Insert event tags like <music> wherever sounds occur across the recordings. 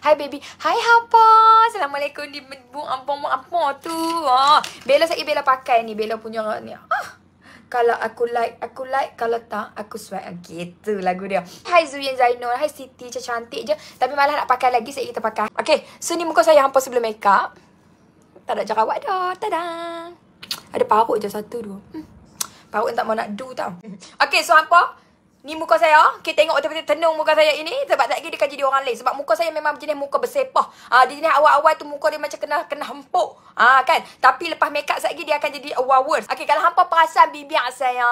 Hai baby. Hai apa? Assalamualaikum di bu apa mu apa tu? Ah, Bella saya eh, Bella pakai ni. Bella punya ni. Ah. Kalau aku like, aku like. Kalau tak, aku sweat. Ah, gitu lagu dia. Hai Zuyan Zainul. Hai Siti. Macam cantik je. Tapi malah nak pakai lagi. Saya kita pakai. Okay. So ni muka saya hampir sebelum make up. Tak ada jerawat dah. Tadang. Ada parut je satu dua. Hmm. Parut tak mau nak do tau. Okay. So hampir. Ni muka saya. Oh. Kita tengok betul-betul tenung muka saya ini. Sebab tak lagi dia kaji dia orang lain. Sebab muka saya memang jenis muka bersepah. Ah, dia jenis awal-awal tu muka dia macam kena kena hempuk. Ah, kan? Tapi lepas make up sekejap lagi dia akan jadi awal-awal. Okay, kalau hampa perasan bibiak saya.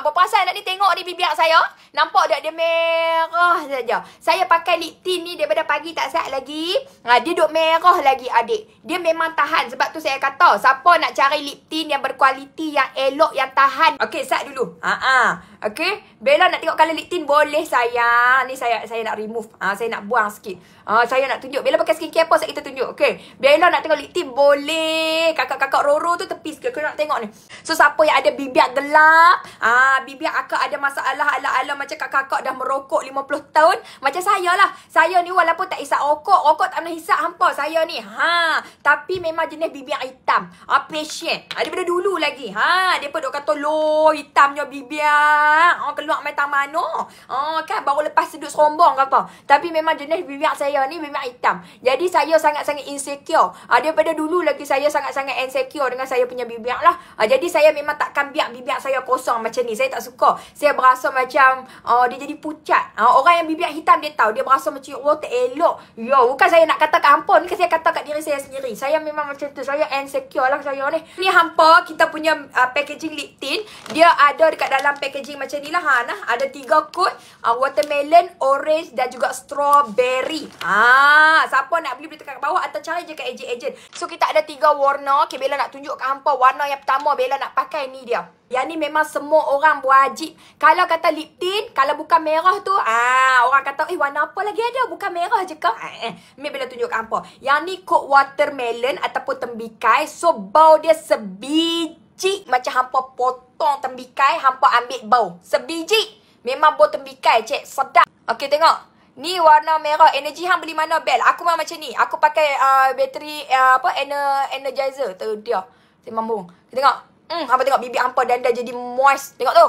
Apa perasan nak ni tengok ni bibiak saya? Nampak tak dia merah saja. Saya pakai lip tint ni daripada pagi tak sehat lagi. Ah, dia duduk merah lagi adik. Dia memang tahan. Sebab tu saya kata siapa nak cari lip tint yang berkualiti, yang elok, yang tahan. Okay, sekejap dulu. Ah, uh ah. Okay. Bella nak tengok tengok colour lip tint boleh sayang. Ni saya saya nak remove. Ah saya nak buang sikit. Ah saya nak tunjuk. Bila pakai skincare apa saya kita tunjuk. Okey. bila nak tengok lip tint boleh. Kakak-kakak Roro tu tepis ke? Kena nak tengok ni. So siapa yang ada bibir gelap? Ah bibir akak ada masalah ala-ala macam kakak-kakak dah merokok 50 tahun. Macam saya lah. Saya ni walaupun tak hisap rokok. Rokok tak pernah hisap hampa saya ni. Ha. Tapi memang jenis bibir hitam. Ah ha, Ada Ha, daripada dulu lagi. Ha. Dia pun duk kata loh hitamnya bibir. Ha, ah, keluar main tamar mana. oh kan baru lepas sedut serombong kata Tapi memang jenis bibir saya ni memang hitam. Jadi saya sangat-sangat insecure. Ah, daripada dulu lagi saya sangat-sangat insecure dengan saya punya bibir lah. Ah, jadi saya memang takkan biar bibir saya kosong macam ni. Saya tak suka. Saya berasa macam ah, dia jadi pucat. Ah, orang yang bibir hitam dia tahu. Dia berasa macam, wah oh, tak elok. Yo, bukan saya nak kata kat hampa. Ni saya kata kat diri saya sendiri. Saya memang macam tu. Saya insecure lah saya ni. Ni hampa kita punya uh, packaging lip tint. Dia ada dekat dalam packaging macam ni lah. Ha, nah. Ada tiga kot uh, watermelon, orange dan juga strawberry. Ah, siapa nak beli boleh tekan kat bawah atau cari je kat agent agent. So kita ada tiga warna. Okay, Bella nak tunjuk kat hampa warna yang pertama Bella nak pakai ni dia. Yang ni memang semua orang wajib. Kalau kata lip tint, kalau bukan merah tu, ah orang kata, eh warna apa lagi ada? Bukan merah je ke? Ah, eh, eh. Mek bila tunjuk apa. Yang ni kot watermelon ataupun tembikai. So, bau dia sebiji. Macam hampa potong tembikai, hampa ambil bau. Sebiji. Memang bot tembikai cik. Sedap. Okay tengok. Ni warna merah. Energy hang beli mana bel? Aku memang macam ni. Aku pakai uh, bateri uh, apa Ener energizer. Tu dia. Saya mambung. Kita tengok. Hmm, apa tengok bibi hampa dan dah jadi moist. Tengok tu.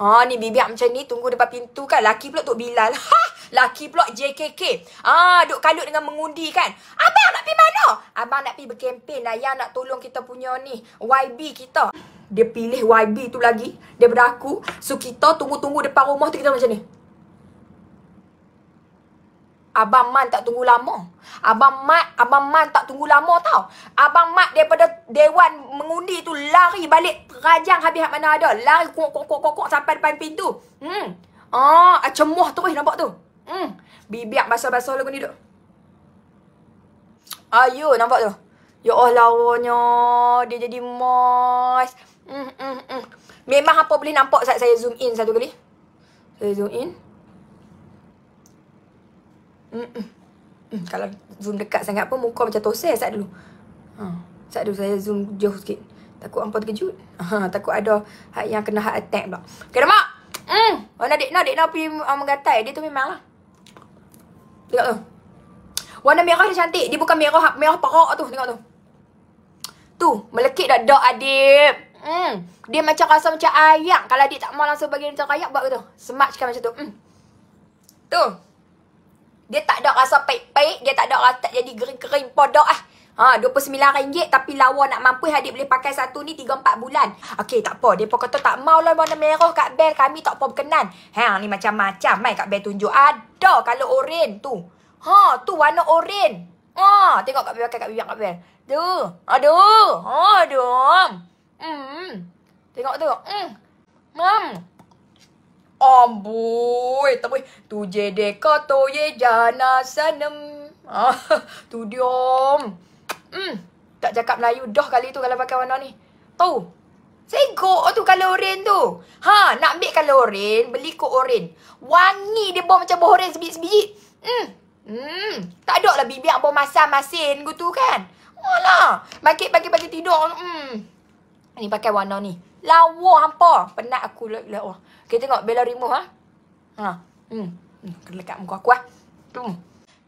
Ha ni bibi macam ni tunggu depan pintu kan. Laki pula tu Bilal. <laughs> Ha, laki pula JKK. Ah, ha, duk kalut dengan mengundi kan. Abang nak pergi mana? Abang nak pergi berkempen lah. Yang nak tolong kita punya ni. YB kita dia pilih YB tu lagi Dia beraku So kita tunggu-tunggu depan rumah tu kita macam ni. Abang Man tak tunggu lama. Abang Mat, Abang Man tak tunggu lama tau. Abang Mat daripada dewan mengundi tu lari balik rajang habis mana ada. Lari kok kok kok sampai depan pintu. Hmm. Ah, tu ah, terus nampak tu. Hmm. Bibiak basah-basah lagu ni duk. Ayo, nampak tu. Ya Allah, lawanya. Dia jadi mos. Mm, mm, mm. Memang apa boleh nampak saat saya zoom in satu kali. Saya zoom in. Mm, mm. Mm, kalau zoom dekat sangat pun muka macam toseh saat dulu. Ha, saat dulu saya zoom jauh sikit. Takut hampa terkejut. Ha, <laughs> takut ada hak yang kena heart attack pula. Kena mak! Mm. Oh, nak dekna, dekna pergi um, menggatai. Dia tu memanglah. Tengok tu. Warna merah dia cantik. Dia bukan merah, merah perak tu. Tengok tu. Tu, melekit dah dog Adib. Hmm. Dia macam rasa macam ayam. Kalau Adib tak mau langsung bagi macam ayam, buat tu. semak. Smudgekan macam tu. Hmm. Tu. Dia tak ada rasa pek-pek. Dia tak ada rasa tak jadi kering-kering podok ah. Ha, RM29 tapi lawa nak mampu Adik boleh pakai satu ni 3-4 bulan. Okay tak apa. Depa kata tak mau lah warna merah kat bel kami tak apa berkenan. Ha, ni macam-macam. Mai kat bel tunjuk. Ada kalau oren tu. Ha, tu warna oren. Ha, tengok kat bel pakai kat bel. Tu. Aduh. Oh, aduh. Hmm. Tengok tu. Hmm. Mam. Amboi. Tapi tu je deka tu ye jana sanem. Ah, tu diom. Hmm. Tak cakap Melayu dah kali tu kalau pakai warna ni. Tu. Segok tu kalau oren tu. Ha, nak ambil kalau oren, beli kok oren. Wangi dia bau macam bau oren sebiji-sebiji. Hmm. Hmm. Tak ada lah bibiak bau masam-masin gitu kan. Alah. Bakit bagi bagi tidur. Hmm. Ni pakai warna ni. Lawa hampa. Penat aku lah. Kita okay, oh. tengok Bella remove ha. Ha. Hmm. hmm. Kena dekat muka aku ah. Tu. Hmm.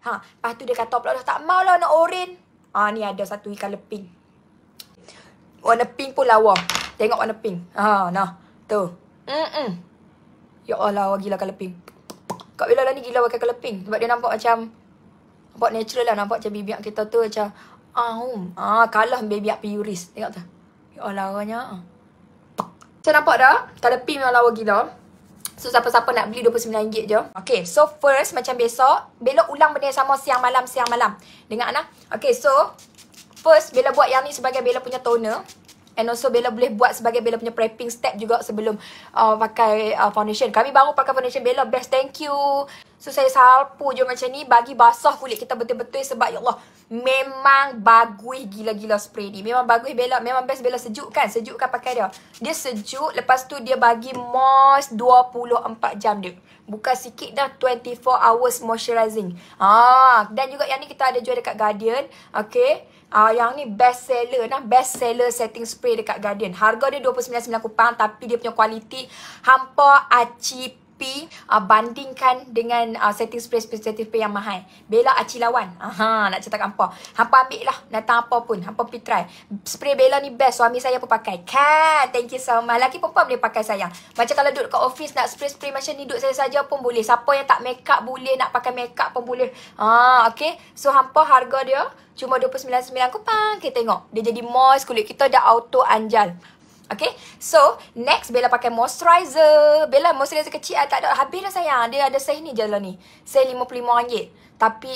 Ha, lepas tu dia kata pula dah tak mau lah nak orange. Ha, ah ni ada satu ikan leping. Warna pink pun lawa. Tengok warna pink. Ha, nah. Tu. Hmm. -mm. Ya Allah, gila kalau pink. Kak Bella lah ni gila pakai kalau pink. Sebab dia nampak macam... Nampak natural lah. Nampak macam bibiak kita tu macam... Aum. Ah, kalah baby api yuris. Tengok tu. Oh, lawanya. Ah. Macam nampak dah? Kalau P memang lawa gila. So, siapa-siapa nak beli RM29 je. Okay, so first macam besok. Bella ulang benda yang sama siang malam, siang malam. Dengar nak? Okay, so first Bella buat yang ni sebagai Bella punya toner. And also Bella boleh buat sebagai Bella punya prepping step juga sebelum uh, pakai uh, foundation. Kami baru pakai foundation Bella. Best thank you. So saya salpu je macam ni bagi basah kulit kita betul-betul sebab ya Allah. Memang bagus gila-gila spray ni. Memang bagus Bella. Memang best Bella sejuk kan? Sejuk kan pakai dia. Dia sejuk. Lepas tu dia bagi moist 24 jam dia. Bukan sikit dah 24 hours moisturizing. Ah, dan juga yang ni kita ada jual dekat Guardian. Okay. Ah uh, yang ni best seller nah best seller setting spray dekat Guardian. Harga dia 29.90 tapi dia punya kualiti hampa aci tapi uh, bandingkan dengan uh, setting spray sensitive pay yang mahal. Bella Aci lawan. Aha, nak cakap apa? Hampa ambil lah. Datang apa pun. Hampa pergi try. Spray Bella ni best. Suami saya pun pakai. Kat, thank you so much. Laki perempuan boleh pakai sayang. Macam kalau duduk kat office nak spray-spray macam ni duduk saya saja pun boleh. Siapa yang tak makeup boleh nak pakai makeup pun boleh. Ha, ah, okay. So hampa harga dia cuma 299 kupang. Kita tengok. Dia jadi moist kulit kita dah auto anjal. Okay. So, next Bella pakai moisturizer. Bella moisturizer kecil lah. Tak ada. Habis dah sayang. Dia ada seh ni je lah ni. Seh RM55. Tapi,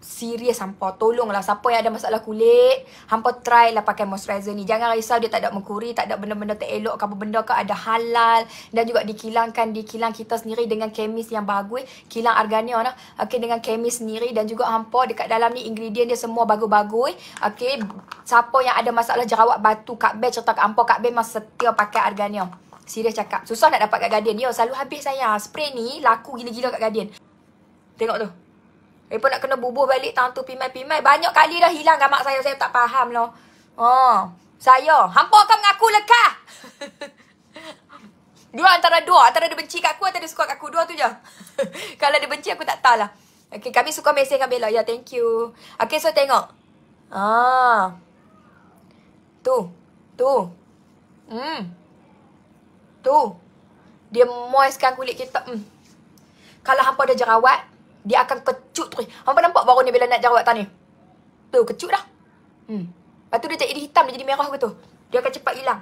serius hampa tolonglah siapa yang ada masalah kulit hampa try lah pakai moisturizer ni jangan risau dia tak ada mengkuri tak ada benda-benda tak elok ke apa benda ke ada halal dan juga dikilangkan dikilang kita sendiri dengan kemis yang bagus kilang argania nah okey dengan kemis sendiri dan juga hampa dekat dalam ni ingredient dia semua bagus-bagus okey siapa yang ada masalah jerawat batu kak be cerita ke hampa kak be memang setia pakai argania serius cakap susah nak dapat kat garden yo selalu habis saya spray ni laku gila-gila kat garden tengok tu mereka nak kena bubuh balik tantu pimai-pimai. Banyak kali dah hilang gamak saya. Saya tak faham lah. Oh, saya. Hampa kau mengaku lekah. <laughs> dua antara dua. Antara dia benci kat aku atau dia suka kat aku. Dua tu je. <laughs> Kalau dia benci aku tak tahulah. Okay, kami suka mesej dengan Bella. Ya, thank you. Okay, so tengok. Ah. Tu. Tu. Hmm. Tu. Dia moistkan kulit kita. Hmm. Kalau hampa ada jerawat, dia akan kecut terus. Hampa nampak baru ni bila nak jawab tanya. Tu kecut dah. Hmm. Lepas tu dia jadi hitam, dia jadi merah ke Dia akan cepat hilang.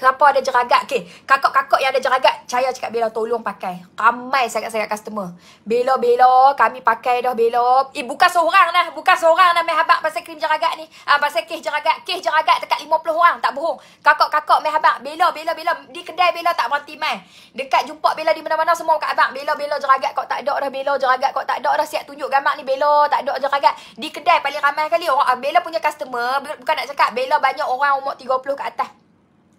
Siapa ada jeragat? Okay. Kakak-kakak yang ada jeragat, Cahaya cakap Bella tolong pakai. Ramai sangat-sangat customer. Bella-bella, kami pakai dah Bella. Eh, bukan seorang lah. Bukan seorang lah main habak pasal krim jeragat ni. Ah, pasal kes jeragat. Kes jeragat dekat 50 orang. Tak bohong. Kakak-kakak main habak. Bella, Bella, Bella. Di kedai Bella tak berhenti main. Dekat jumpa Bella di mana-mana semua kat abang. Bella, Bella jeragat kau tak ada dah. Bella jeragat kau tak ada dah. Siap tunjuk gambar ni. Bella tak ada jeragat. Di kedai paling ramai kali. orang Bella punya customer. Bukan nak cakap. Bella banyak orang umur 30 ke atas.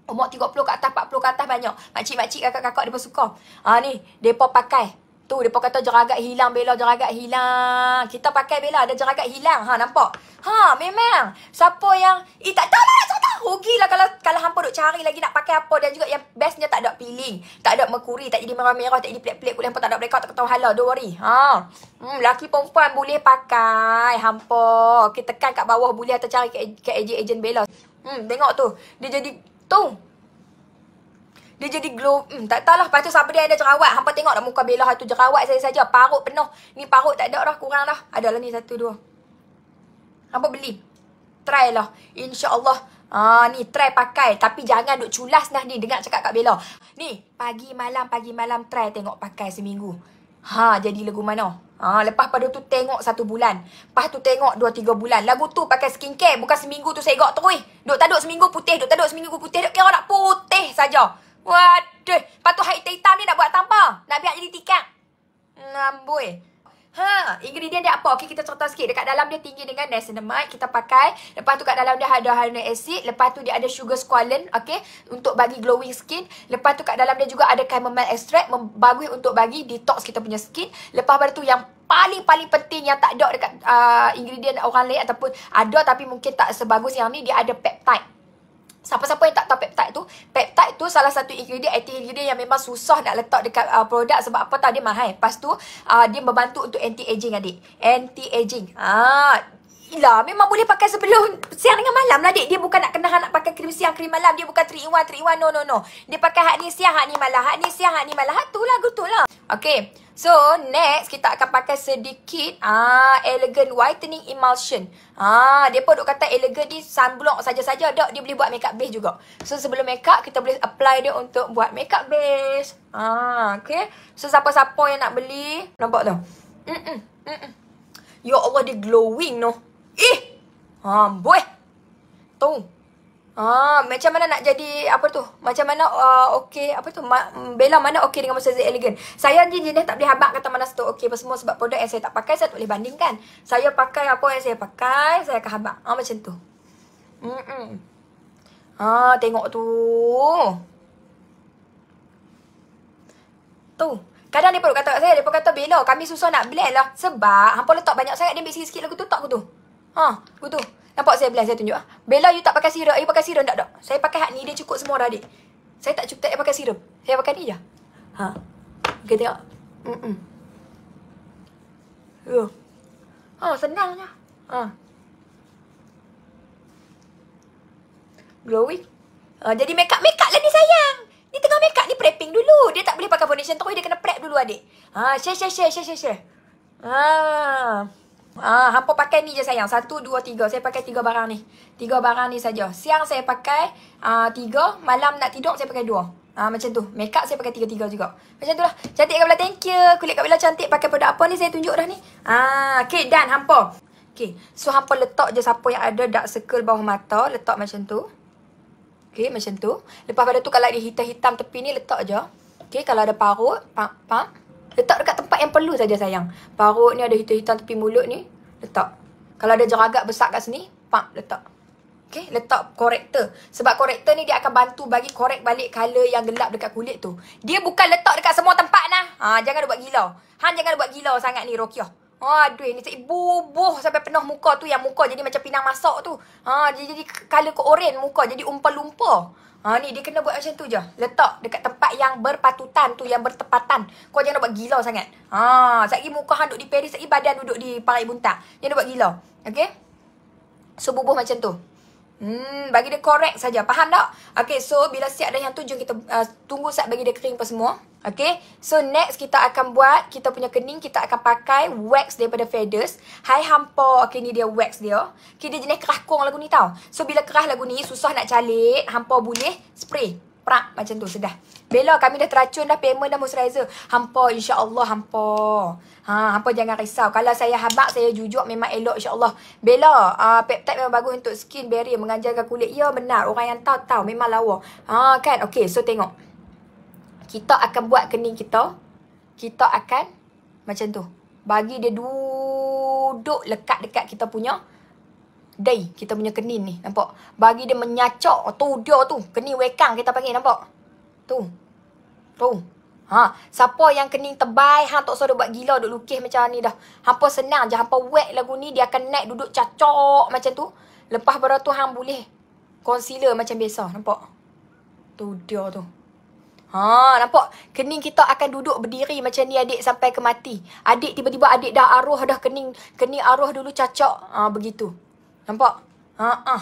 Umur 30 ke atas, 40 ke atas banyak. Makcik-makcik, kakak-kakak mereka suka. Ha, ni, mereka pakai. Tu, mereka kata jeragat hilang, bela jeragat hilang. Kita pakai bela, ada jeragat hilang. Ha, nampak? Ha, memang. Siapa yang, eh tak tahu lah, tak tahu. Rugilah kalau, kalau hampa duk cari lagi nak pakai apa. Dan juga yang bestnya tak ada peeling. Tak ada merkuri, tak jadi merah-merah, tak jadi pelik-pelik. Kulit pun tak ada mereka, tak tahu hala. Don't worry. Ha. Hmm, laki perempuan boleh pakai hampa. Okay, tekan kat bawah boleh atau cari ke, ke agent-agent bela. Hmm, tengok tu. Dia jadi patung. Dia jadi glow. Hmm, tak tahulah. Lepas tu siapa dia ada jerawat. Hampa tengok dah muka belah tu jerawat saya saja. Parut penuh. Ni parut tak ada dah. Kurang lah, Adalah ni satu dua. Hampa beli. Try lah. InsyaAllah. Ah, ni try pakai. Tapi jangan duk culas dah ni. Dengar cakap kat Bella. Ni. Pagi malam, pagi malam try tengok pakai seminggu. Ha, jadi lagu mana? Ha, lepas pada tu tengok satu bulan. Lepas tu tengok dua tiga bulan. Lagu tu pakai skincare. Bukan seminggu tu saya gok terus. Duk taduk seminggu putih. Duk taduk seminggu putih. Duk kira nak putih saja. Waduh. Lepas tu hari hitam ni nak buat tanpa. Nak biar jadi tikak. Namboi. Hmm, Ha, ingredient dia apa? Okey, kita contoh sikit. Dekat dalam dia tinggi dengan niacinamide kita pakai. Lepas tu kat dalam dia ada hyaluronic acid, lepas tu dia ada sugar squalene, okey, untuk bagi glowing skin. Lepas tu kat dalam dia juga ada chamomile extract, bagus untuk bagi detox kita punya skin. Lepas pada tu yang paling-paling penting yang tak ada dekat uh, ingredient orang lain ataupun ada tapi mungkin tak sebagus yang ni, dia ada peptide. Siapa-siapa yang tak tahu peptide tu, peptide tu salah satu ingredient, active ingredient yang memang susah nak letak dekat uh, produk sebab apa tahu dia mahal. Lepas tu, uh, dia membantu untuk anti-aging adik. Anti-aging. Ah, Ila, memang boleh pakai sebelum siang dengan malam lah, dek. Dia bukan nak kena nak pakai krim siang, krim malam. Dia bukan 3 in 1, 3 in 1. No, no, no. Dia pakai hak ni siang, hak ni malam. Hak ni siang, hak ni malam. Hak tu lah, gutu lah. Okay. So, next kita akan pakai sedikit ah elegant whitening emulsion. Ah, dia pun duk kata elegant ni sunblock saja-saja. Dok, dia boleh buat makeup base juga. So, sebelum makeup, kita boleh apply dia untuk buat makeup base. Ah, okay. So, siapa-siapa yang nak beli, nampak tu? Mm-mm, mm-mm. Ya Allah, dia glowing no Eh! Amboi! Ha, Tahu. Ha, ah, macam mana nak jadi apa tu? Macam mana uh, okey apa tu? Ma, mm, Bella mana okey dengan Mercedes Elegant? Saya ni jenis eh, tak boleh habaq kata mana satu okey apa semua sebab produk yang saya tak pakai saya tak boleh bandingkan. Saya pakai apa yang saya pakai, saya akan habaq. Ah ha, macam tu. Hmm. -mm. Ah tengok tu. Tu. Kadang dia pun kata kat saya, dia pun kata Bella kami susah nak blend lah sebab hampa letak banyak sangat dia ambil sikit-sikit lagu tu tak aku tu. Ha, betul. Nampak saya bilang saya tunjuk ah. Bella you tak pakai serum, eh, you pakai serum tak tak? Saya pakai hak ni dia cukup semua dah adik. Saya tak cukup tak pakai serum. Saya pakai ni je. Ha. Okey tengok. Mm -mm. Yo. Ya. Ha, senangnya. Ha. Glowing. Ha, jadi makeup makeup make lah ni sayang. Ni tengah makeup ni prepping dulu. Dia tak boleh pakai foundation terus dia kena prep dulu adik. Ha, share share share share share. share. Ha. Ah, hampa pakai ni je sayang. Satu, dua, tiga. Saya pakai tiga barang ni. Tiga barang ni saja. Siang saya pakai uh, tiga. Malam nak tidur saya pakai dua. Ah, macam tu. Makeup saya pakai tiga-tiga juga. Macam tu lah. Cantik Kak Bella. Thank you. Kulit Kak Bella cantik. Pakai produk apa ni saya tunjuk dah ni. Ah, okay, dan hampa. Okay. So, hampa letak je siapa yang ada dark circle bawah mata. Letak macam tu. Okay, macam tu. Lepas pada tu kalau dia hitam-hitam tepi ni letak je. Okay, kalau ada parut. Pump, pump. Letak dekat tempat yang perlu saja sayang. Parut ni ada hitam-hitam tepi mulut ni. Letak. Kalau ada jeragat besar kat sini, pak letak. Okay, letak corrector. Sebab corrector ni dia akan bantu bagi korek balik color yang gelap dekat kulit tu. Dia bukan letak dekat semua tempat lah. Ha, jangan buat gila. Han jangan buat gila sangat ni, Rokiah. Aduh, ni bubuh sampai penuh muka tu. Yang muka jadi macam pinang masak tu. Ha, jadi color ke oren muka. Jadi umpa-lumpa. Ha ni dia kena buat macam tu je. Letak dekat tempat yang berpatutan tu yang bertepatan. Kau jangan buat gila sangat. Ha, satgi muka hang duduk di Paris, satgi badan duduk di Parai Buntak. Jangan buat gila. Okey? So bubuh macam tu. Hmm, bagi dia correct saja. Faham tak? Okay, so bila siap ada yang tu, jom kita uh, tunggu saat bagi dia kering apa semua. Okay, so next kita akan buat, kita punya kening, kita akan pakai wax daripada Feathers. Hai hampa, okay ni dia wax dia. Okay, dia jenis kerah kong lagu ni tau. So bila kerah lagu ni, susah nak calik, hampa boleh spray prak macam tu sudah. Bella kami dah teracun dah payment dah moisturizer. Hampa insya-Allah hampa. Ha hampa jangan risau. Kalau saya habaq saya jujur memang elok insya-Allah. Bella uh, peptide memang bagus untuk skin barrier mengajarkan kulit. Ya benar orang yang tahu tahu memang lawa. Ha kan. Okey so tengok. Kita akan buat kening kita. Kita akan macam tu. Bagi dia duduk lekat dekat kita punya day kita punya kenin ni nampak bagi dia menyacok, tu dia tu kenin wekang kita panggil nampak tu tu ha siapa yang kening tebal hang tak suruh buat gila duk lukis macam ni dah hampa senang je hampa wet lagu ni dia akan naik duduk cacok macam tu lepas baru tu hang boleh concealer macam biasa nampak tu dia tu Ha, nampak? Kening kita akan duduk berdiri macam ni adik sampai ke mati. Adik tiba-tiba adik dah aruh dah kening. Kening aruh dulu cacok. Ha, begitu. Nampak? Ah ah.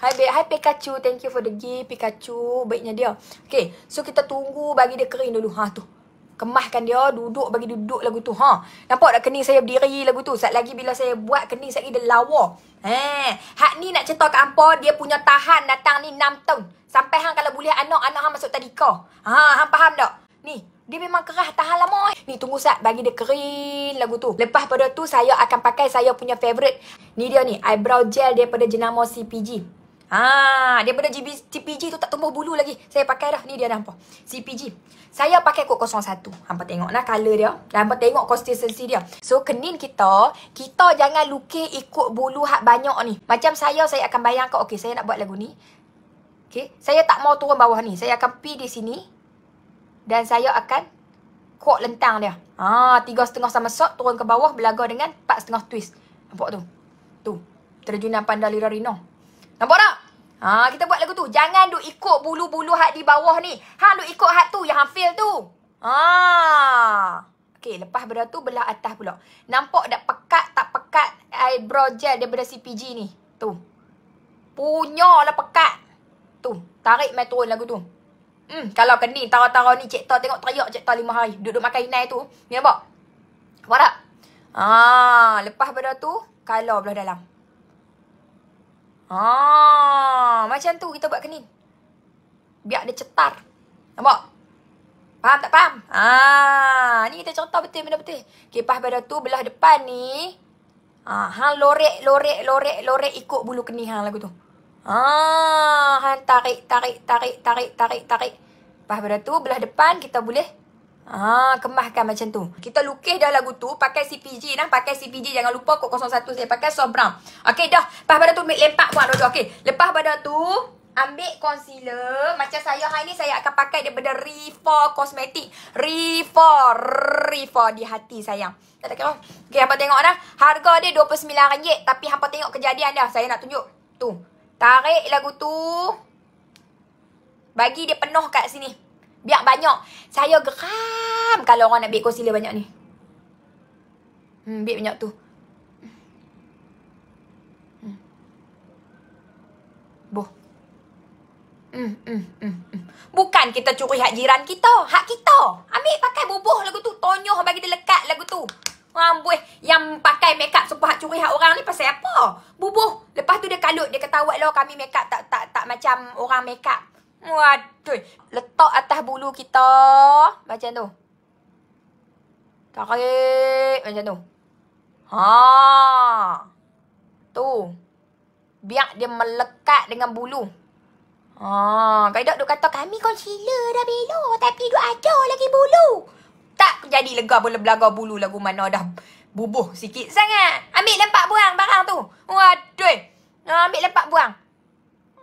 Hai babe, hai Pikachu. Thank you for the gift Pikachu. Baiknya dia. Okay, so kita tunggu bagi dia kering dulu. Ha tu. Kemahkan dia, duduk bagi duduk lagu tu. Ha. Nampak tak kening saya berdiri lagu tu? Sat lagi bila saya buat kening saya dia lawa. Ha. Hak ni nak cerita ke hangpa dia punya tahan datang ni 6 tahun. Sampai hang kalau boleh anak, anak hang masuk tadika. Ha, hang faham tak? Ni, dia memang kerah tahan lama. Ni tunggu sat bagi dia kering lagu tu. Lepas pada tu saya akan pakai saya punya favourite. Ni dia ni eyebrow gel daripada jenama CPG. Ha, daripada GB, CPG tu tak tumbuh bulu lagi. Saya pakai dah. Ni dia nampak. CPG. Saya pakai kod 01. Hampa tengok lah color dia. Dan tengok consistency dia. So, kenin kita, kita jangan lukis ikut bulu hak banyak ni. Macam saya, saya akan bayangkan, okay, saya nak buat lagu ni. Okay, saya tak mau turun bawah ni. Saya akan pi di sini dan saya akan kuat lentang dia. Ha, tiga setengah sama sok turun ke bawah belaga dengan empat setengah twist. Nampak tu? Tu. Terjunan Pandalira Rino. Nampak tak? Ha, kita buat lagu tu. Jangan duk ikut bulu-bulu hat di bawah ni. Hang duk ikut hat tu yang hafil tu. Ha. Okey, lepas benda tu belah atas pula. Nampak dah pekat tak pekat eyebrow gel daripada CPG ni. Tu. Punyalah pekat. Tu. Tarik main turun lagu tu. Hmm, kalau kening, tarau-tarau ni cik Tau tengok teriak cik Tau lima hari. Duduk makan inai tu. Ni apa? Nampak tak? Ah, lepas pada tu, kalau belah dalam. Ah, macam tu kita buat kening. Biar dia cetar. Nampak? Faham tak faham? Ah, ni kita contoh betul benda betul. Kepas pada tu belah depan ni, ah, hang lorek lorek lorek lorek ikut bulu kening hang lagu tu. Ah, tarik, tarik, tarik, tarik, tarik, tarik. Lepas pada tu, belah depan kita boleh ah, kemahkan macam tu. Kita lukis dah lagu tu, pakai CPG lah. Pakai CPG, jangan lupa kod 01 saya pakai soft brown. Okay, dah. Lepas pada tu, lempak buat rojo. Okay, lepas pada tu, ambil concealer. Macam saya hari ni, saya akan pakai dia benda Refor Cosmetic. Refor, Refor di hati sayang. Tak tak kira. Okay, hampa tengok dah. Harga dia RM29, tapi hampa tengok kejadian dah. Saya nak tunjuk. Tu, Tarik lagu tu. Bagi dia penuh kat sini. Biar banyak. Saya geram kalau orang nak bake concealer banyak ni. Hmm, bake banyak tu. Hmm. Boh. Hmm, hmm, hmm, hmm. Bukan kita curi hak jiran kita. Hak kita. Ambil pakai bubuh lagu tu. Tonyoh bagi dia lekat lagu tu. Amboih, yang pakai makeup super hak curi hak orang ni pasal apa? Bubuh. Lepas tu dia kalut, dia kata awak lah kami makeup tak tak tak macam orang makeup. Waduh, letak atas bulu kita macam tu. Tarik macam tu. Ha. Tu. Biar dia melekat dengan bulu. Ha, kaidak duk kata kami concealer dah belo tapi duk ada lagi bulu tak jadi lega boleh belaga bulu lagu mana dah bubuh sikit sangat. Ambil lempak buang barang tu. Waduh. Ah, ambil lempak buang.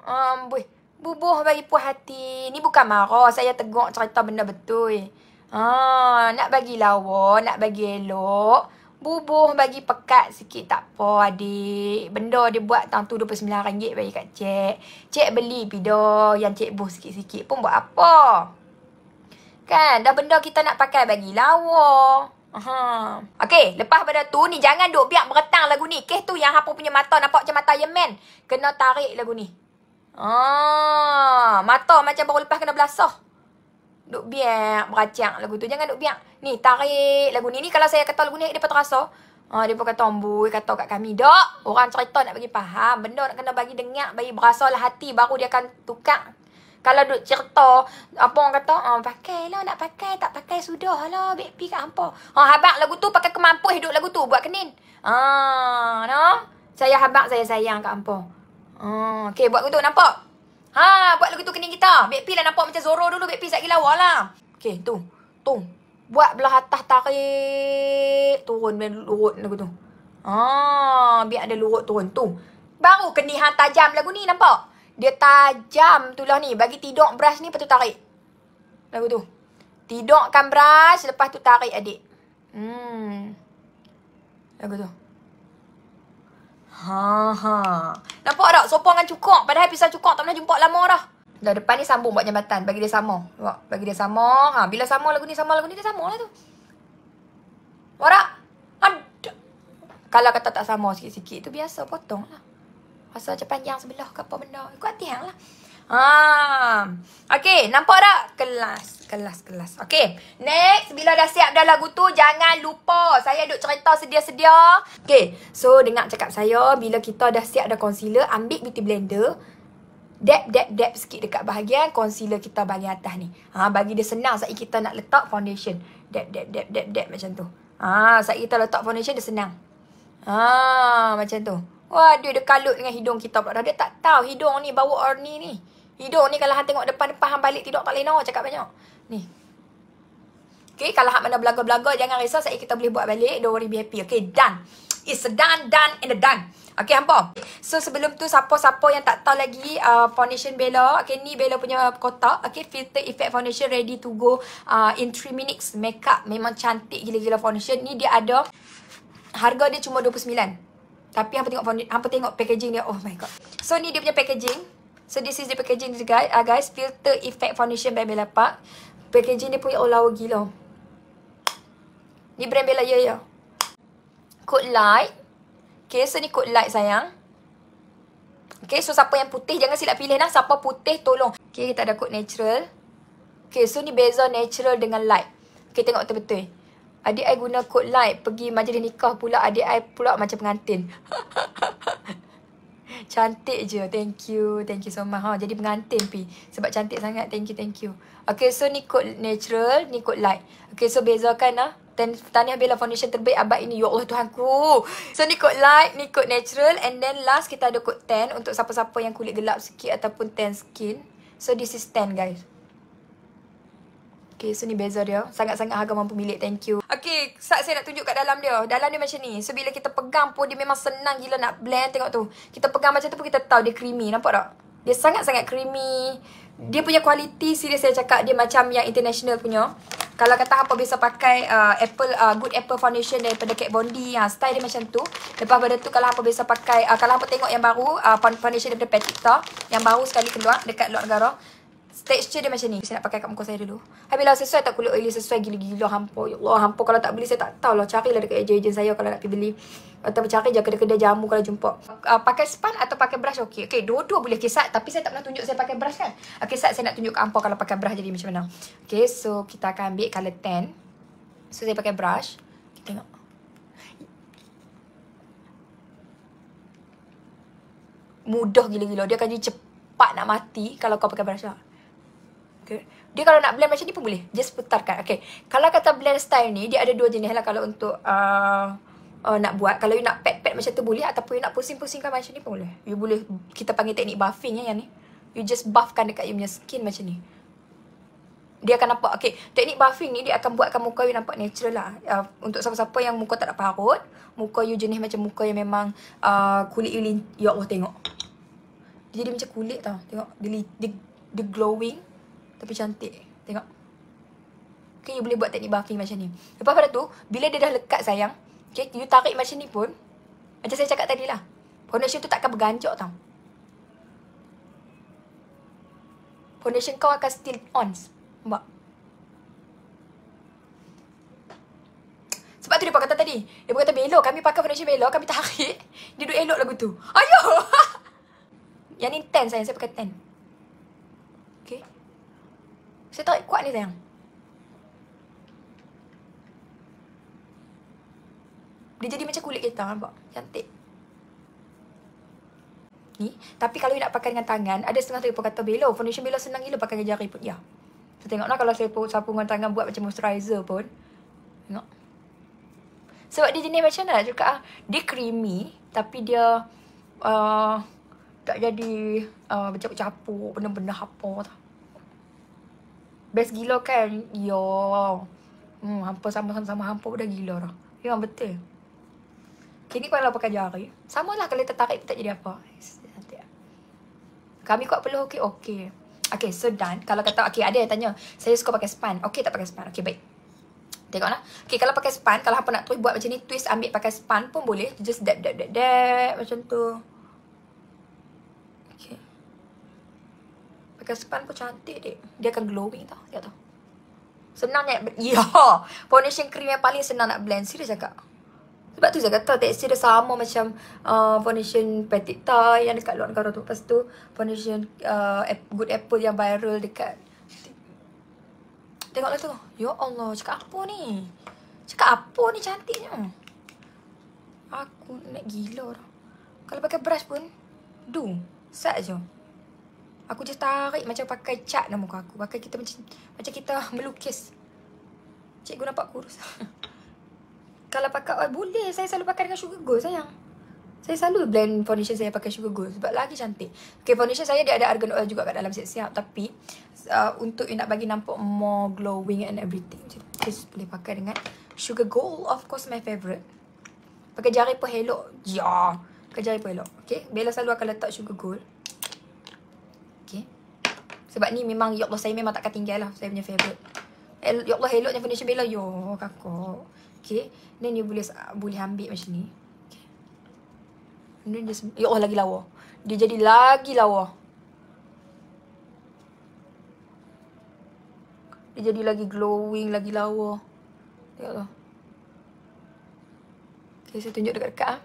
Amboi. Um, bubuh bagi puas hati. Ni bukan marah. Saya tegok cerita benda betul. Ah, nak bagi lawa, nak bagi elok. Bubuh bagi pekat sikit tak apa adik. Benda dia buat tang tu RM29 bagi kat cik. Cik beli pidor yang cik buh sikit-sikit pun buat apa? Kan? Dah benda kita nak pakai bagi lawa. Aha. Okey, lepas pada tu ni jangan duk biar meretang lagu ni. Keh tu yang hapa punya mata nampak macam mata Yemen. Kena tarik lagu ni. Ah, mata macam baru lepas kena belasah. Duk biar beracak lagu tu. Jangan duk biar. Ni tarik lagu ni. Ni kalau saya kata lagu ni dia terasa. Ah, ha, dia pun kata ambui kata kat kami. Dok, orang cerita nak bagi faham. Benda nak kena bagi dengar, bagi berasalah hati baru dia akan tukar kalau duk cerita, apa orang kata, ah, pakai lah, nak pakai, tak pakai, sudah lah, baik pergi kat hampa. Ha, habak lagu tu, pakai kemampu hidup lagu tu, buat kenin. Ha, ah, no? Saya habak, saya sayang kat hampa. Ha, ah, okay, buat lagu tu, nampak? Ha, buat lagu tu kening kita. Baik pergi lah, nampak macam Zoro dulu, baik pergi, sakit lawa lah. Okay, tu, tu. Buat belah atas tarik, turun, main lurut lagu tu. Ha, ah, biar ada lurut turun, tu. Baru kenihan tajam lagu ni, nampak? Nampak? Dia tajam tulah ni. Bagi tidok brush ni, lepas tu tarik. Lagu tu. Tidurkan brush, lepas tu tarik adik. Hmm. Lagu tu. Ha ha. Nampak tak? Sopong dengan cukup. Padahal pisau cukok. tak pernah jumpa lama dah. Dah depan ni sambung buat jambatan. Bagi dia sama. Buat. Bagi dia sama. Ha, bila sama lagu ni, sama lagu ni, dia sama lah tu. Warak. Ada. Kalau kata tak sama sikit-sikit tu biasa potong lah. Rasa macam panjang sebelah ke apa benda. Ikut hati hang lah. Ha. okay. nampak tak? Kelas, kelas, kelas. Okay. Next, bila dah siap dah lagu tu, jangan lupa saya duk cerita sedia-sedia. Okay. So, dengar cakap saya, bila kita dah siap dah concealer, ambil beauty blender, dab dab dab sikit dekat bahagian concealer kita bahagian atas ni. Ha, bagi dia senang saat kita nak letak foundation. Dab dab dab dab dab macam tu. Ha, saat kita letak foundation dia senang. Ha, macam tu. Wah dia kalut dengan hidung kita pula. Dia tak tahu hidung ni bau orni ni. Hidung ni kalau hang tengok depan-depan hang balik tidur tak lena cakap banyak. Ni. Okey, kalau hang mana belaga-belaga jangan risau saya kita boleh buat balik. Don't worry be happy. Okey, done. It's done done and done. Okay, hampa. So, sebelum tu, siapa-siapa yang tak tahu lagi uh, foundation Bella. Okay, ni Bella punya kotak. Okay, filter effect foundation ready to go uh, in 3 minutes. Makeup memang cantik gila-gila foundation. Ni dia ada harga dia cuma 29 tapi hampa tengok hampa tengok packaging dia. Oh my god. So ni dia punya packaging. So this is the packaging dia guys. Uh, guys, filter effect foundation by Bella Park. Packaging dia punya oh lawa gila. Ni brand Bella ya ya. Cool light. Okay, so ni cool light sayang. Okay, so siapa yang putih jangan silap pilih lah. Siapa putih tolong. Okay, kita ada cool natural. Okay, so ni beza natural dengan light. Okay, tengok betul-betul. Adik I guna kod like Pergi majlis nikah pula Adik I pula macam pengantin <laughs> Cantik je Thank you Thank you so much ha, Jadi pengantin pi Sebab cantik sangat Thank you thank you Okay so ni kod natural Ni kod light Okay so bezakan lah ha? Tahniah bela foundation terbaik abad ini Ya Allah Tuhanku So ni kod light Ni kod natural And then last kita ada kot tan Untuk siapa-siapa yang kulit gelap sikit Ataupun tan skin So this is tan guys Okay, so ni beza dia. Sangat-sangat harga mampu milik. Thank you. Okay, sat saya nak tunjuk kat dalam dia. Dalam dia macam ni. So, bila kita pegang pun, dia memang senang gila nak blend. Tengok tu. Kita pegang macam tu pun, kita tahu dia creamy. Nampak tak? Dia sangat-sangat creamy. Dia punya quality, serius saya cakap, dia macam yang international punya. Kalau kata apa biasa pakai uh, Apple uh, Good Apple Foundation daripada Kat Von D, ha, style dia macam tu. Lepas pada tu kalau apa biasa pakai uh, kalau apa tengok yang baru uh, foundation daripada Petita yang baru sekali keluar dekat luar negara, texture dia macam ni. Saya nak pakai kat muka saya dulu. Habislah sesuai tak kulit oily sesuai gila-gila hampa. Ya Allah, hampa kalau tak beli saya tak tahu lah carilah dekat ejen-ejen saya kalau nak pergi beli. Atau cari je kedai-kedai jamu kalau jumpa. Uh, pakai span atau pakai brush okey. Okey, dua-dua boleh kisah okay, tapi saya tak pernah tunjuk saya pakai brush kan. Okey, ah, saya nak tunjuk kat hampa kalau pakai brush jadi macam mana. Okey, so kita akan ambil color 10. So saya pakai brush. Kita tengok. Mudah gila-gila. Dia akan jadi cepat nak mati kalau kau pakai brush lah. Dia kalau nak blend macam ni pun boleh. Just putarkan. Okay. Kalau kata blend style ni, dia ada dua jenis lah kalau untuk uh, uh, nak buat. Kalau you nak pat-pat macam tu boleh. Ataupun you nak pusing-pusingkan macam ni pun boleh. You boleh, kita panggil teknik buffing ya yang ni. You just buffkan dekat you punya skin macam ni. Dia akan nampak, okay. Teknik buffing ni, dia akan buatkan muka you nampak natural lah. Uh, untuk siapa-siapa yang muka tak ada parut. Muka you jenis macam muka yang memang uh, kulit you lin- Ya Allah, tengok. Dia jadi macam kulit tau. Tengok, dia, dia, dia glowing. Tapi cantik Tengok Okay you boleh buat teknik buffing macam ni Lepas pada tu Bila dia dah lekat sayang Okay you tarik macam ni pun Macam saya cakap tadi lah Foundation tu takkan berganjak tau Foundation kau akan still on Nampak Sebab tu dia kata tadi Dia kata belok Kami pakai foundation belok Kami tarik Dia duduk elok lagu tu Ayuh <laughs> Yang ni 10 sayang Saya pakai 10 saya tak kuat ni sayang. Dia jadi macam kulit kita nampak. Cantik. Ni. Tapi kalau nak pakai dengan tangan, ada setengah tu kata belo. Foundation belo senang gila pakai jari pun. Ya. So, tengok lah kalau saya sapu dengan tangan buat macam moisturizer pun. Tengok. Sebab dia jenis macam mana juga ah. Dia creamy tapi dia uh, tak jadi uh, ah, bercapuk-capuk benda-benda apa tak. Best gila kan? Ya. Hmm, hampa sama-sama hampa dah gila dah. Ya, betul. Kini kalau pakai jari, sama lah kalau tertarik tak jadi apa. Kami kuat perlu okey, okey. Okey, so done. Kalau kata, okey, ada yang tanya, saya suka pakai span. Okey, tak pakai span. Okey, baik. Tengoklah. Okey, kalau pakai span, kalau hampa nak tu, buat macam ni, twist ambil pakai span pun boleh. Just dab, dab, dab, dab, macam tu. pakai span pun cantik dek. Dia akan glowing tau. Tengok tau. Senang nak ya. <laughs> Foundation cream yang paling senang nak blend. Serius cakap. Sebab tu saya kata tekstur dia sama macam uh, foundation Petit Thai yang dekat luar negara tu. Lepas tu foundation uh, Good Apple yang viral dekat. Tengoklah tu. Ya Allah, cakap apa ni? Cakap apa ni cantiknya? Aku nak gila dah. Kalau pakai brush pun, do. Set je. Aku just tarik macam pakai cat dalam muka aku. Pakai kita macam macam kita melukis. Cikgu nampak kurus. <laughs> Kalau pakai oil oh, boleh. Saya selalu pakai dengan sugar gold sayang. Saya selalu blend foundation saya pakai sugar gold. Sebab lagi cantik. Okay foundation saya dia ada argan oil juga kat dalam siap-siap. Tapi uh, untuk nak bagi nampak more glowing and everything. Jadi boleh pakai dengan sugar gold. Of course my favourite. Pakai jari pun elok. Ya. Yeah. Pakai jari pun elok. Okay. Bella selalu akan letak sugar gold. Sebab ni memang Ya Allah saya memang takkan tinggal lah Saya punya favourite eh, Ya Allah yang foundation bila Ya kakak Okay Then you boleh boleh ambil macam ni Okay just, Ya Allah lagi lawa Dia jadi lagi lawa Dia jadi lagi glowing Lagi lawa Ya Allah Okay saya tunjuk dekat-dekat lah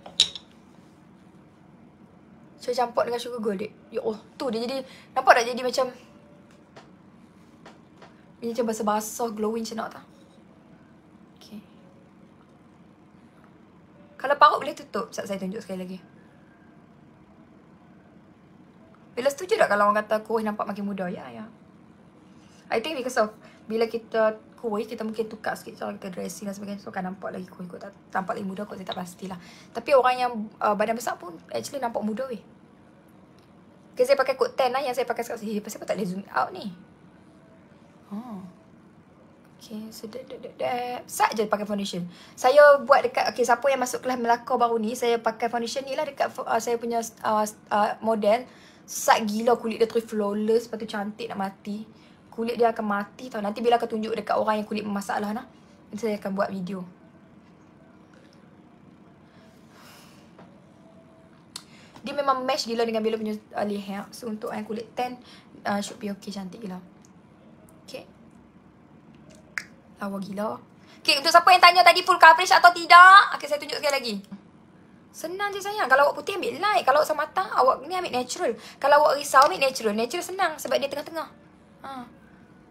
saya campur dengan sugar gold dia. Ya Allah, tu dia jadi nampak tak jadi macam ini macam basah-basah glowing macam nak tak? Okay. Kalau parut boleh tutup. Sekejap saya tunjuk sekali lagi. Bila setuju tak kalau orang kata kuih nampak makin muda? Ya, ya. I think because of bila kita kuih, kita mungkin tukar sikit kalau kita dressing dan sebagainya. So, kan nampak lagi kuih kot. Nampak lagi muda kot. Saya tak pastilah. Tapi orang yang uh, badan besar pun actually nampak muda weh. Okay, saya pakai kot 10 lah yang saya pakai sekarang. Eh, pasal apa tak boleh zoom out ni? Oh. Okay, sedap dek dek dek. Sat je pakai foundation. Saya buat dekat, okay, siapa yang masuk kelas Melaka baru ni, saya pakai foundation ni lah dekat uh, saya punya uh, uh, model. Sat gila kulit dia terus flawless, lepas tu cantik nak mati. Kulit dia akan mati tau. Nanti bila aku tunjuk dekat orang yang kulit bermasalah nak. nanti saya akan buat video. Dia memang mesh gila dengan bila punya uh, leher. So, untuk yang kulit tan, uh, should be okay, cantik gila. Lawa ah, gila. Okay, untuk siapa yang tanya tadi full coverage atau tidak, okay, saya tunjuk sekali lagi. Senang je sayang. Kalau awak putih, ambil light. Kalau awak sama mata awak ni ambil natural. Kalau awak risau, ambil natural. Natural senang sebab dia tengah-tengah. Ha.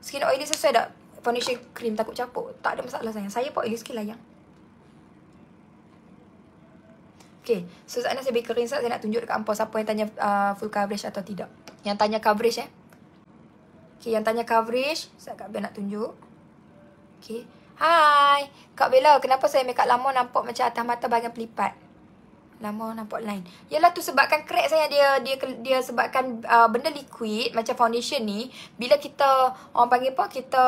Skin oily sesuai tak? Foundation cream takut capuk. Tak ada masalah sayang. Saya pun oily sikit lah, yang. Okay. So, saat saya bagi kering, saya nak tunjuk dekat ampun siapa yang tanya uh, full coverage atau tidak. Yang tanya coverage, eh. Okay, yang tanya coverage, saya biar nak tunjuk. Okay. Hai. Kak Bella, kenapa saya make up lama nampak macam atas mata bahagian pelipat? Lama nampak lain. Yalah tu sebabkan crack saya dia dia dia sebabkan uh, benda liquid macam foundation ni. Bila kita orang panggil apa? Kita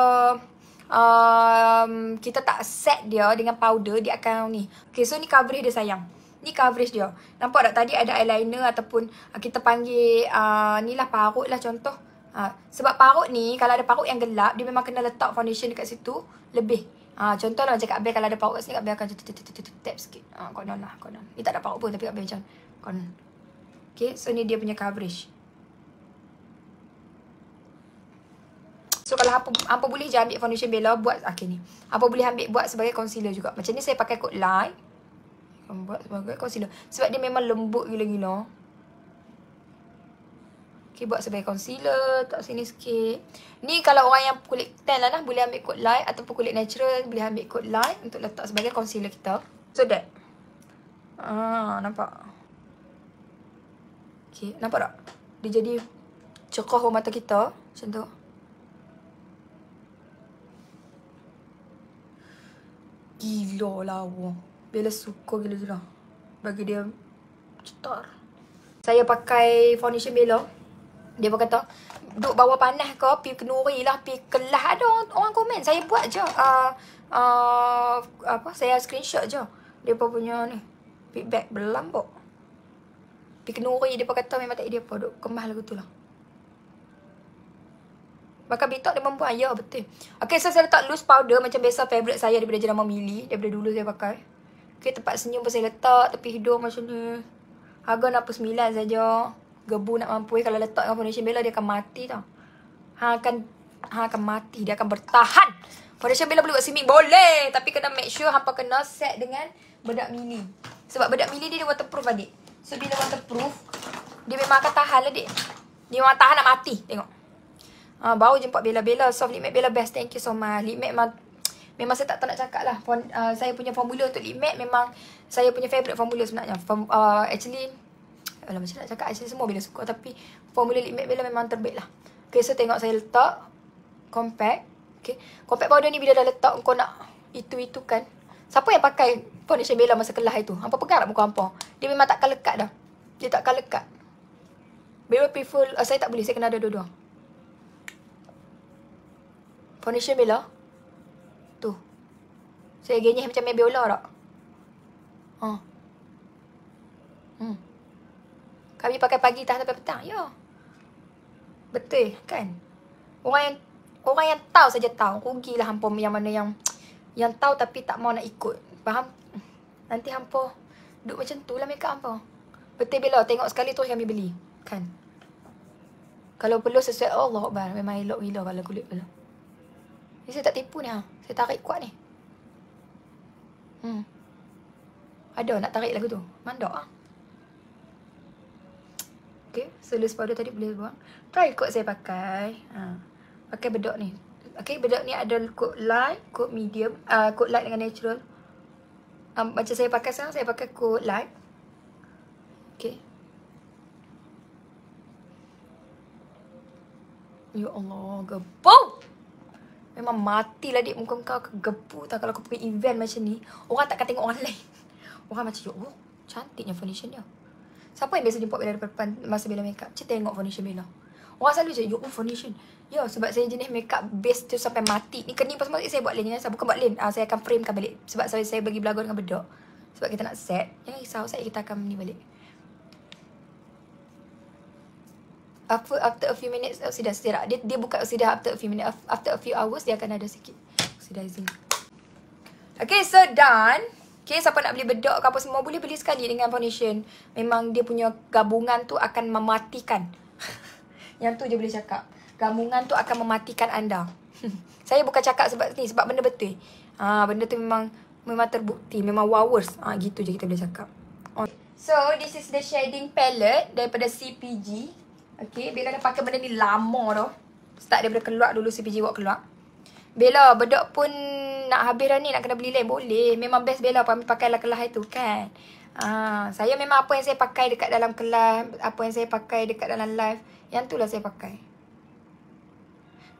um, kita tak set dia dengan powder, dia akan ni. Okay, so ni coverage dia sayang. Ni coverage dia. Nampak tak tadi ada eyeliner ataupun uh, kita panggil uh, ni lah parut lah contoh. Ha, sebab parut ni, kalau ada parut yang gelap, dia memang kena letak foundation dekat situ lebih. Ha, contoh lah cakap Abel kalau ada parut kat sini, Abel akan tap sikit. Ha, konon lah, konon. Ni tak ada parut pun tapi Abel macam konon. Okay, so ni dia punya coverage. So kalau apa, apa boleh je ambil foundation bela buat ah, Okay ni. Apa boleh ambil buat sebagai concealer juga. Macam ni saya pakai kot light. Buat sebagai concealer. Sebab dia memang lembut gila-gila. Okay, buat sebagai concealer, tak sini sikit. Ni kalau orang yang kulit tan lah, lah boleh ambil kod light ataupun kulit natural, boleh ambil kod light untuk letak sebagai concealer kita. So that. Ah, nampak? Okay, nampak tak? Dia jadi cekoh mata kita, macam tu. Gila lawa. Bila suka gila tu Bagi dia cetar. Saya pakai foundation Bella. Dia pun kata, duk bawah panas ke, pi kenuri lah, pi kelah. Ada orang komen, saya buat je. Uh, uh, apa, saya screenshot je. Dia pun punya ni, feedback berlambut. Pi kenuri, dia pun kata memang tak dia pun duk kemah lagu tu lah. Maka bitok dia membuat, ya betul. Okay, so saya letak loose powder macam biasa favorite saya daripada jenama mili. Daripada dulu saya pakai. Okay, tempat senyum pun saya letak, tepi hidung macam ni. Harga RM69 sahaja gebu nak mampu kalau letak foundation bella dia akan mati tau. Ha akan ha akan mati, dia akan bertahan. Foundation bella boleh buat simik boleh, tapi kena make sure hangpa kena set dengan bedak mini. Sebab bedak mini dia, dia waterproof adik. So bila waterproof, dia memang akan tahan lah dik. Dia memang tahan nak mati, tengok. Ha bau jempak bella-bella, soft lip matte bella best. Thank you so much. Lip matte memang Memang saya tak tahu nak cakap lah. Uh, saya punya formula untuk lip matte memang saya punya favourite formula sebenarnya. Form, uh, actually, Alah macam nak cakap Saya semua bila suka Tapi formula lip matte Bella memang terbaik lah Okay so tengok saya letak Compact Okay Compact powder ni bila dah letak Kau nak itu-itu kan Siapa yang pakai foundation Bella masa kelah itu? Hampa pegang tak muka hampa? Dia memang takkan lekat dah. Dia takkan lekat. Bella prefer, uh, saya tak boleh, saya kena ada dua-dua. Foundation Bella. Tu. Saya genyeh macam Maybella tak? Ha. Hmm. Kami pakai pagi tahan sampai petang. Ya. Betul kan? Orang yang orang yang tahu saja tahu. Rugilah hampa yang mana yang yang tahu tapi tak mau nak ikut. Faham? Nanti hampa duduk macam tu lah mereka hampa. Betul bila tengok sekali tu kami beli. Kan? Kalau perlu sesuai oh, Allah bar, Memang elok gila kalau kulit perlu. Ni saya tak tipu ni ha. Saya tarik kuat ni. Hmm. Ada nak tarik lagu tu? Mandok ah. Ha? Okay. So, loose powder tadi boleh buang. Try kot saya pakai. Ha. Pakai bedok ni. Okay, bedok ni ada kot light, kot medium. Uh, ah, kot light dengan natural. Um, macam saya pakai sekarang, saya pakai kot light. Okay. Ya Allah, gebu. Memang matilah dik muka kau gebu tak kalau aku pergi event macam ni. Orang takkan tengok orang lain. Orang macam, "Oh, cantiknya foundation dia." Siapa yang biasa jumpa Bella depan masa Bella makeup? Cik tengok foundation Bella. Orang selalu je, you own foundation. Ya, sebab saya jenis makeup base tu sampai mati. Ni kening pasal saya buat lain. Saya bukan buat lain. Uh, saya akan framekan balik. Sebab saya saya bagi belagu dengan bedok. Sebab kita nak set. Jangan risau, saya kita akan ni balik. After, after a few minutes, oksidasi dia Dia, dia buka oksidasi after a few minutes. After a few hours, dia akan ada sikit oksidasi. Okay, so done. Okay, siapa nak beli bedak ke apa semua boleh beli sekali dengan foundation. Memang dia punya gabungan tu akan mematikan. <laughs> Yang tu je boleh cakap. Gabungan tu akan mematikan anda. <laughs> Saya bukan cakap sebab ni, sebab benda betul. Ha, benda tu memang memang terbukti. Memang wowers. Ha, gitu je kita boleh cakap. Okay, So, this is the shading palette daripada CPG. Okay, bila dah pakai benda ni lama tau. Start daripada keluar dulu CPG buat keluar. Bella, bedok pun nak habis dah ni nak kena beli lain. Boleh. Memang best Bella pun pakai lah kelas itu kan. Ha, saya memang apa yang saya pakai dekat dalam kelas, apa yang saya pakai dekat dalam live, yang itulah saya pakai.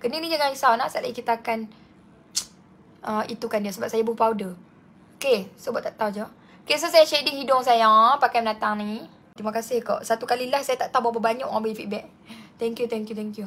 Kena ni jangan risau nak sebab kita akan uh, <tsk> ah, itu kan dia sebab saya buh powder. Okay, so buat tak tahu je. Okay, so saya shading hidung saya pakai menatang ni. Terima kasih kok. Satu kali lah saya tak tahu berapa banyak orang bagi feedback. Thank you, thank you, thank you.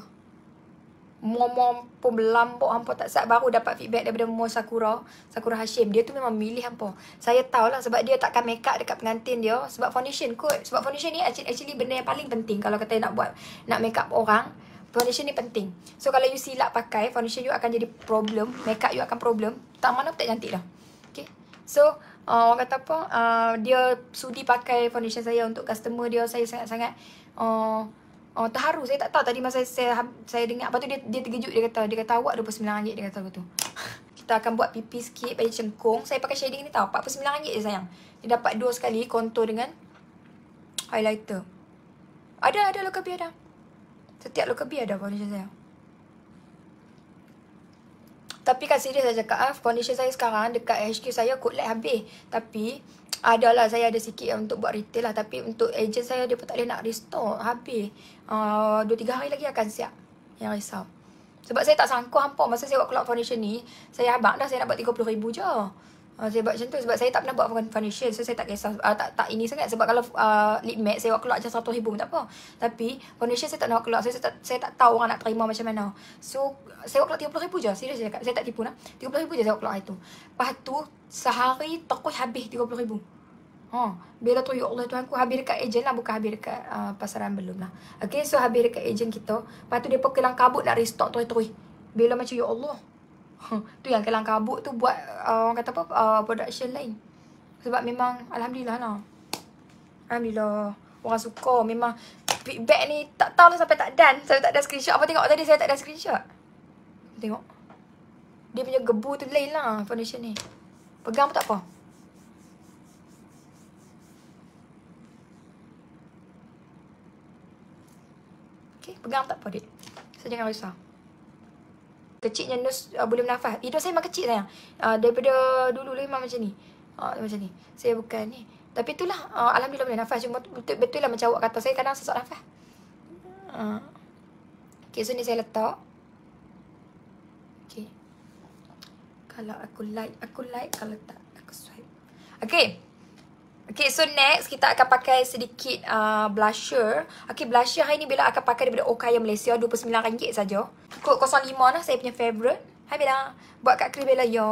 Momom pun melambuk hampa tak sat baru dapat feedback daripada Momo Sakura, Sakura Hashim. Dia tu memang milih hampa. Saya tahu lah sebab dia takkan make up dekat pengantin dia sebab foundation kot. Sebab foundation ni actually, actually benda yang paling penting kalau kata nak buat nak make up orang. Foundation ni penting. So kalau you silap pakai, foundation you akan jadi problem, make up you akan problem. Tak mana pun tak cantik dah. Okay. So Uh, orang kata apa, uh, dia sudi pakai foundation saya untuk customer dia, saya sangat-sangat uh, Oh terharu saya tak tahu tadi masa saya saya dengar apa tu dia dia terkejut dia kata dia kata awak 29 ringgit dia kata tu. Kita akan buat pipi sikit pakai cengkung. Saya pakai shading ni tau 49 ringgit je sayang. Dia dapat dua sekali contour dengan highlighter. Ada ada lokabi ada. Setiap lokabi ada foundation saya. Tapi kat serius saya cakap ah, Condition saya sekarang Dekat HQ saya Code lag habis Tapi <tsk> Adalah saya ada sikit Untuk buat retail lah Tapi untuk agent saya Dia pun tak boleh nak restore Habis ah, Dua tiga hari lagi akan siap Yang risau Sebab saya tak sangkut Masa saya buat cloud foundation ni Saya abang dah Saya nak buat 30 ribu je Uh, saya buat macam tu sebab saya tak pernah buat foundation so saya tak kisah uh, tak tak ini sangat sebab kalau uh, lip matte saya buat keluar je 100,000 pun tak apa. Tapi foundation saya tak nak keluar so saya tak saya tak tahu orang nak terima macam mana. So saya buat keluar 30,000 je. Serius saya cakap. Saya tak tipu nah. 30,000 je saya buat keluar itu. Lepas tu sehari terus habis 30,000. Ha, huh. bila tu ya Allah tuanku habis dekat ejen lah bukan habis dekat uh, pasaran belum lah. Okay, so habis dekat ejen kita. Lepas tu pergi kelang kabut nak restock terus-terus. Bila macam ya Allah, tu yang kelang kabut tu buat uh, orang kata apa uh, production lain. Sebab memang alhamdulillah lah. Alhamdulillah orang suka memang feedback ni tak tahu lah sampai tak dan sampai tak ada screenshot apa tengok tadi saya tak ada screenshot. Tengok. Dia punya gebu tu lain lah foundation ni. Pegang pun tak apa. Okay, pegang tak apa dik. Saya jangan risau kecilnya nus uh, boleh bernafas. Eh, Hidung saya memang kecil sayang. Uh, daripada dulu lagi memang macam ni. Uh, macam ni. Saya bukan ni. Tapi itulah uh, alhamdulillah boleh nafas. Cuma betul, betul lah macam awak kata saya kadang sesak nafas. Uh. Okay, so ni saya letak. Okay. Kalau aku like, aku like. Kalau tak, aku swipe. Okay. Okay, so next kita akan pakai sedikit uh, blusher. Okay, blusher hari ni Bella akan pakai daripada Okaya Malaysia. RM29 saja. Kod 05 lah saya punya favourite. Hai Bella. Buat kat krim Bella. Ya,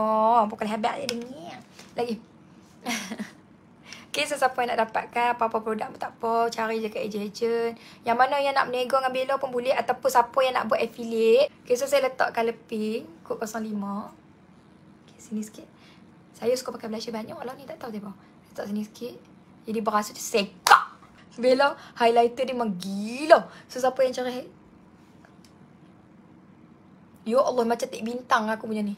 pokoknya hebat dia dengar. Lagi. <laughs> okay, so siapa nak dapatkan apa-apa produk pun tak apa. Cari je kat agent-agent. Yang mana yang nak menego dengan Bella pun boleh. Ataupun siapa yang nak buat affiliate. Okay, so saya letak colour pink. Kod 05. Okay, sini sikit. Saya suka pakai blusher banyak lah ni. Tak tahu dia apa. Tak sini sikit. Jadi berasa dia sekak. Bella, highlighter dia memang gila. So, siapa yang cari Ya Allah, macam tek bintang aku punya ni.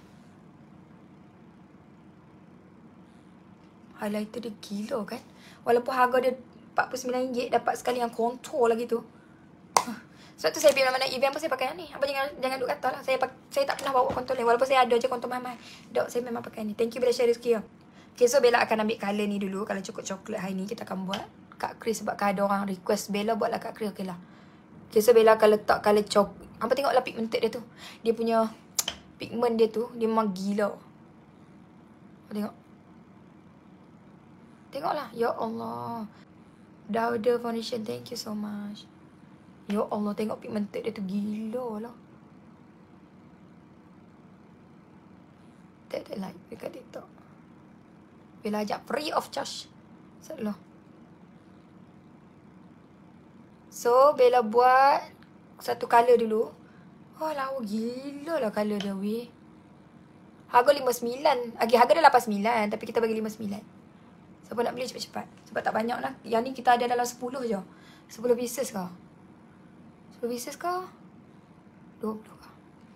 Highlighter dia gila kan. Walaupun harga dia RM49, dapat sekali yang contour lagi tu. Sebab tu saya pergi mana event pun saya pakai yang ni. Apa jangan jangan duk kata lah. Saya, saya tak pernah bawa contour ni. Walaupun saya ada je contour mahal-mahal. Dok, saya memang pakai ni. Thank you bila share rezeki ya. Okay, so Bella akan ambil colour ni dulu. Kalau cukup coklat hari ni, kita akan buat. Kak Kris sebab kan ada orang request Bella buatlah Kak Kris Okay lah. Okay, so Bella akan letak colour cok. Apa tengok tengoklah pigmented dia tu. Dia punya pigment dia tu, dia memang gila. Apa tengok? lah Ya Allah. Dauda foundation, thank you so much. Ya Allah, tengok pigmented dia tu gila lah. Tak ada like dekat TikTok. Bila ajak free of charge. setelah. So, Bella buat satu colour dulu. Oh, lawa oh, gila lah colour dia, weh. Harga RM59. Okay, harga dah RM89 tapi kita bagi RM59. Siapa nak beli cepat-cepat? Sebab tak banyak lah. Yang ni kita ada dalam 10 je. 10 pieces kah? 10 pieces kah? 20 kah?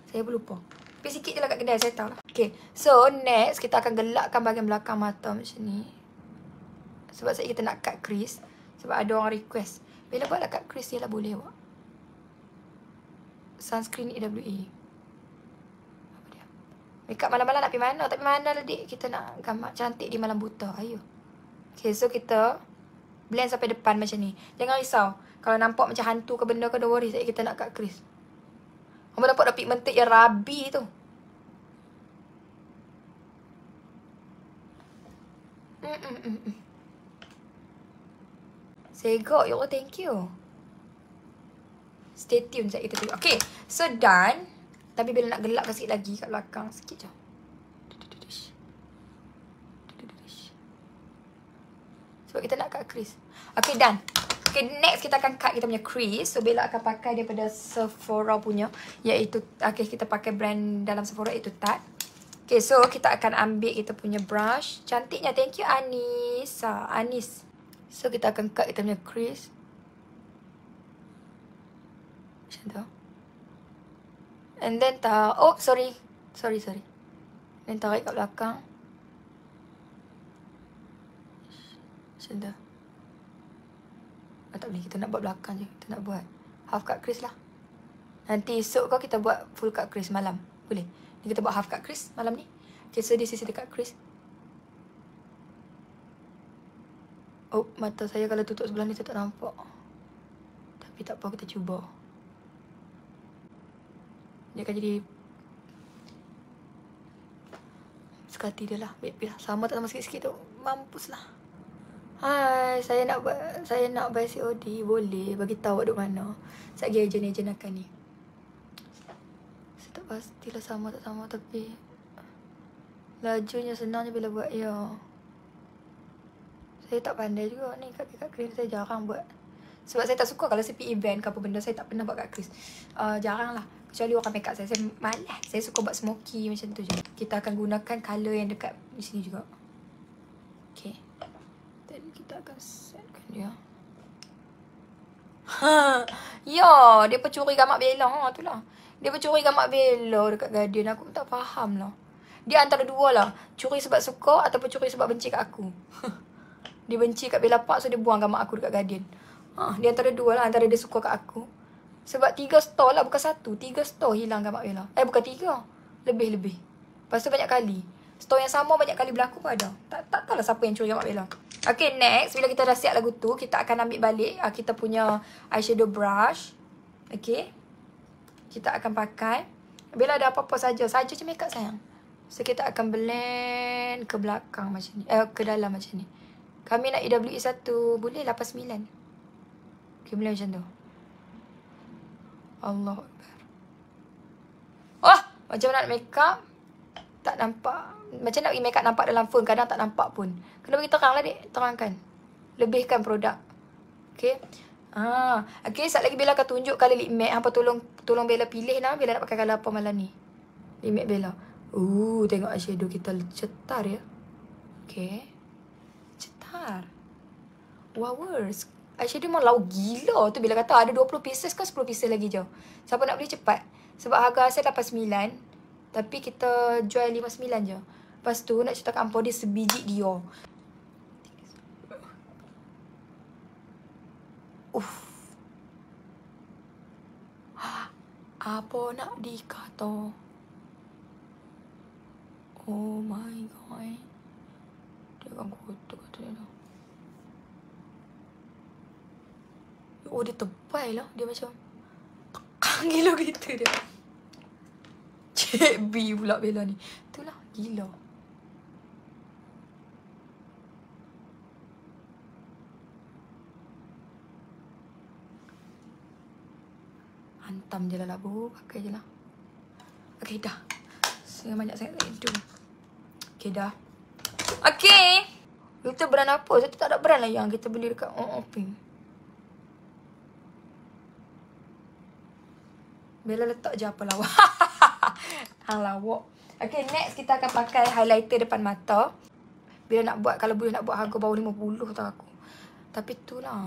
Saya pun lupa. Tapi sikit je lah kat kedai, saya tahu lah. Okay, so next kita akan gelakkan bahagian belakang mata macam ni. Sebab saya kita nak cut crease. Sebab ada orang request. Bila buatlah cut crease, ialah boleh awak. Sunscreen EWE. Apa dia? Makeup malam-malam nak pergi mana? Tapi mana lah dik kita nak gambar cantik di malam buta. Ayo. Okay, so kita blend sampai depan macam ni. Jangan risau. Kalau nampak macam hantu ke benda ke, don't worry. Saya kita nak cut crease. Hamba nampak dah pigmented yang rabi tu. Segok, ya Allah, thank you. Stay tune sekejap kita tengok. Okay, so done. Tapi bila nak gelapkan sikit lagi kat belakang, sikit je. Sebab kita nak kat Chris. Okay, done. Okay, next kita akan cut kita punya crease. So, Bella akan pakai daripada Sephora punya. Iaitu, okay, kita pakai brand dalam Sephora itu Tarte. Okay, so kita akan ambil kita punya brush. Cantiknya. Thank you, Anis. Ah, Anis. So, kita akan cut kita punya crease. Macam tu. And then, ta oh, sorry. Sorry, sorry. Then, tarik kat belakang. Macam tu. Ah, tak boleh, kita nak buat belakang je. Kita nak buat half cut crease lah. Nanti esok kau kita buat full cut crease malam. Boleh? Ni kita buat half cut crease malam ni. Okay, so this is the crease. Oh, mata saya kalau tutup sebelah ni saya tak nampak. Tapi tak apa, kita cuba. Dia akan jadi... Sekati dia lah. Baik, lah. Sama tak sama sikit-sikit tu. Mampus lah. Hai, saya nak saya nak buy COD boleh bagi tahu dekat mana. Saya pergi ejen ejen akan ni. Saya tak pasti lah sama tak sama tapi lajunya senangnya bila buat ya. Saya tak pandai juga ni kat kat kereta saya jarang buat. Sebab saya tak suka kalau CP event ke apa benda saya tak pernah buat kat Chris. Uh, jarang lah. Kecuali warna makeup saya. Saya malas. Saya suka buat smoky macam tu je. Kita akan gunakan colour yang dekat di sini juga. Okay tak akan dia. ya, dia pencuri gamak Bella. Ha, tu lah. Dia pencuri gamak Bella dekat Guardian. Aku pun tak faham lah. Dia antara dua lah. Curi sebab suka ataupun curi sebab benci kat aku. <laughs> dia benci kat Bella Park so dia buang gamak aku dekat Guardian. Ha, dia antara dua lah. Antara dia suka kat aku. Sebab tiga store lah bukan satu. Tiga store hilang gamak Bella. Eh bukan tiga. Lebih-lebih. Lepas banyak kali. Story yang sama banyak kali berlaku pun ada. Tak tak tahulah siapa yang curi Mak Bella. Okay, next. Bila kita dah siap lagu tu, kita akan ambil balik uh, kita punya eyeshadow brush. Okay. Kita akan pakai. Bila ada apa-apa saja. Saja je makeup sayang. So, kita akan blend ke belakang macam ni. Eh, ke dalam macam ni. Kami nak EWE e satu. Boleh 89. Lah, okay, boleh macam tu. Allah. Oh, macam nak makeup? tak nampak. Macam nak pergi makeup nampak dalam phone, kadang tak nampak pun. Kena bagi terang lah, dek. Terangkan. Lebihkan produk. Okay. Ah, ha. okay, sekejap lagi Bella akan tunjuk colour lip matte. Hampa tolong tolong Bella pilih lah Bella nak pakai colour apa malam ni. Lip matte Bella. Ooh, uh, tengok eyeshadow lah kita cetar ya. Okay. Cetar. Wow, worse. Eyeshadow memang lau gila tu Bila kata. Ada 20 pieces ke 10 pieces lagi jauh. Siapa nak beli cepat? Sebab harga saya 89 tapi kita jual lima sembilan je. Lepas tu nak cerita kat dia sebiji Dior. Uff. Apa nak dikata? Oh my god. Dia akan kutuk kata dia tu. Oh dia tebal lah. Dia macam tekan <laughs> gila gitu dia. Cik B pula Bella ni. Itulah, gila. Hantam je lah labu, pakai je lah. Okay, dah. Saya banyak sangat nak hidup. Okay, dah. Okay! Kita brand apa? Kita tak ada brand lah yang kita beli dekat Oh Oh Pink. Bella letak je apa lawa. <laughs> Hang lawak. Okay, next kita akan pakai highlighter depan mata. Bila nak buat, kalau boleh nak buat harga baru 50 tau aku. Tapi tu lah.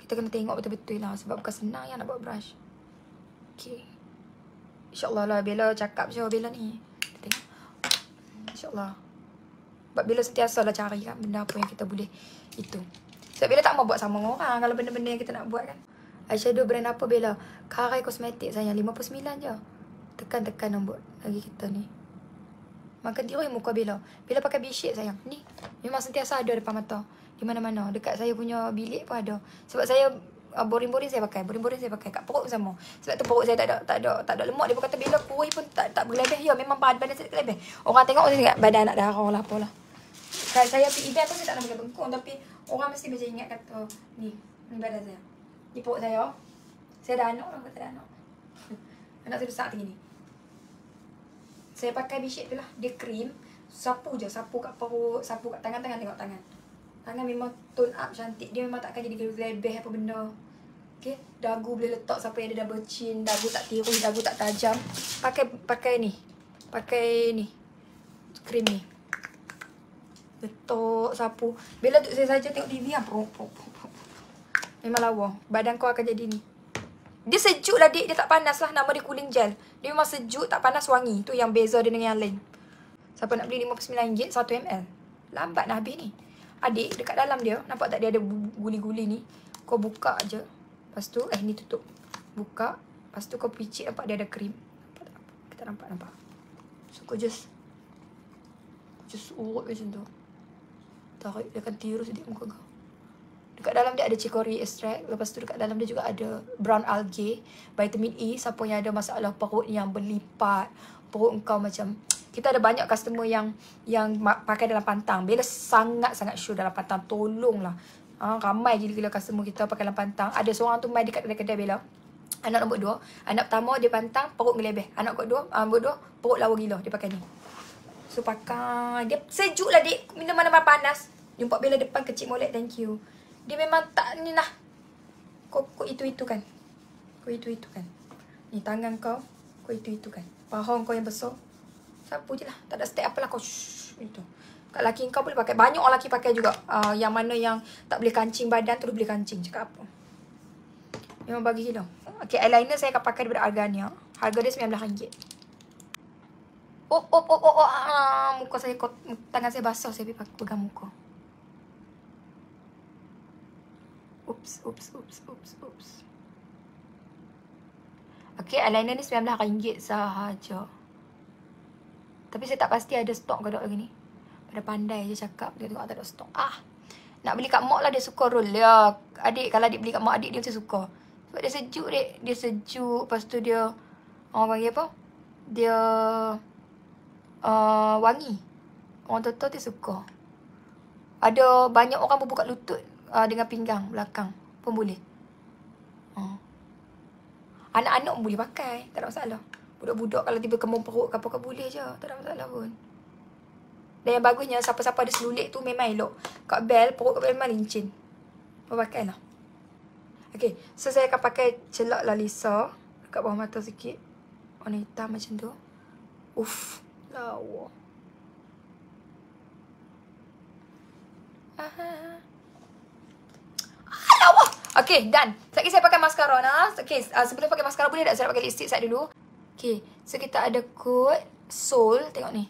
Kita kena tengok betul-betul lah. Sebab bukan senang yang nak buat brush. Okay. InsyaAllah lah. Bella cakap je. Bella ni. Kita tengok. InsyaAllah. Sebab Bella sentiasa lah cari kan. Benda apa yang kita boleh. Itu. Sebab Bella tak mau buat sama orang. Kalau benda-benda yang kita nak buat kan. Eyeshadow brand apa Bella? Karai kosmetik sayang. 59 je. Tekan-tekan lembut lagi kita ni. Makan tiroi muka bila. Bila pakai bisik sayang. Ni memang sentiasa ada depan mata. Di mana-mana. Dekat saya punya bilik pun ada. Sebab saya ah, boring-boring saya pakai. Boring-boring saya pakai. Kat perut sama. Sebab tu perut saya tak ada tak ada tak ada lemak. Dia pun kata bila kuih pun tak tak berlebih. Ya memang badan, badan saya tak berlebih. Orang tengok saya ingat badan anak darah lah apalah. Saya saya pi event pun saya tak nak pakai bengkung tapi orang mesti macam ingat kata ni ni badan saya. Ni perut saya. Oh, saya ada anak lah, tak ada anak. <laughs> anak saya besar tinggi ni. Saya pakai bisyet tu lah Dia krim Sapu je Sapu kat perut Sapu kat tangan-tangan Tengok tangan Tangan memang tone up cantik Dia memang takkan jadi lebih apa benda Okay Dagu boleh letak Siapa yang ada double chin Dagu tak tiru Dagu tak tajam Pakai pakai ni Pakai ni Krim ni Letak sapu Bila tu saya saja tengok TV lah Memang lawa Badan kau akan jadi ni Dia sejuk lah dik Dia tak panas lah Nama dia cooling gel dia memang sejuk tak panas wangi. Tu yang beza dia dengan yang lain. Siapa nak beli RM59 1ml. Lambat nak habis ni. Adik dekat dalam dia. Nampak tak dia ada guli-guli ni. Kau buka je. Lepas tu eh ni tutup. Buka. Lepas tu kau picit nampak dia ada krim. Nampak tak? Kita nampak nampak. So kau just. Kau just urut macam tu. Tarik dia akan tirus sedikit muka kau. Dekat dalam dia ada cikori extract. Lepas tu dekat dalam dia juga ada brown algae. Vitamin E. Siapa yang ada masalah perut yang berlipat. Perut kau macam... <tsk> Kita ada banyak customer yang yang pakai dalam pantang. Bella sangat-sangat sure dalam pantang. Tolonglah. Ha, ramai gila-gila customer kita pakai dalam pantang. Ada seorang tu main dekat kedai-kedai Bella. Anak nombor dua. Anak pertama dia pantang, perut ngelebeh. Anak kedua, um, ah, nombor dua, perut lawa gila. Dia pakai ni. So pakai. Dia sejuk lah dek. Minum mana panas. Jumpa Bella depan kecil molek. Thank you. Dia memang tak ni lah. Kau, kau itu-itu kan? Kau itu-itu kan? Ni tangan kau, kau itu-itu kan? Pahong kau yang besar. Sapu je lah. Tak ada step apalah kau. Shhh, itu. Kat lelaki kau boleh pakai. Banyak orang lelaki pakai juga. Uh, yang mana yang tak boleh kancing badan, terus boleh kancing. Cakap apa? Memang bagi hilang. Okay, eyeliner saya akan pakai daripada Argania. Harga dia RM19. Oh, oh, oh, oh, oh, ah, muka saya kot, tangan saya basah, saya pergi pegang muka. Oops, oops, oops, oops, oops. Okay, eyeliner ni RM19 sahaja. Tapi saya tak pasti ada stok ke tak lagi ni. Pada pandai je cakap. Dia tengok tak ada stok. Ah, nak beli kat mak lah dia suka roll. Ya, adik. Kalau adik beli kat mak adik dia macam suka. Sebab dia sejuk dek. Dia sejuk. Lepas tu dia, orang panggil apa? Dia uh, wangi. Orang tu-tu dia suka. Ada banyak orang berbuka lutut uh, dengan pinggang belakang pun boleh. Ah. Anak-anak boleh pakai. Tak ada masalah. Budak-budak kalau tiba kemung perut ke apa-apa boleh je. Tak ada masalah pun. Dan yang bagusnya siapa-siapa ada selulit tu memang elok. Kat bel, perut kat bel memang lincin. Berpakai lah. Okay. So saya akan pakai celok lalisa. Dekat bawah mata sikit. Warna hitam macam tu. Uff. Lawa. Aha. <laughs> lawa. Okay, done. Sekejap saya pakai mascara nah. Okay, uh, ah, sebelum pakai mascara boleh tak saya nak pakai lipstick sat dulu? Okay, so kita ada kod soul. Tengok ni.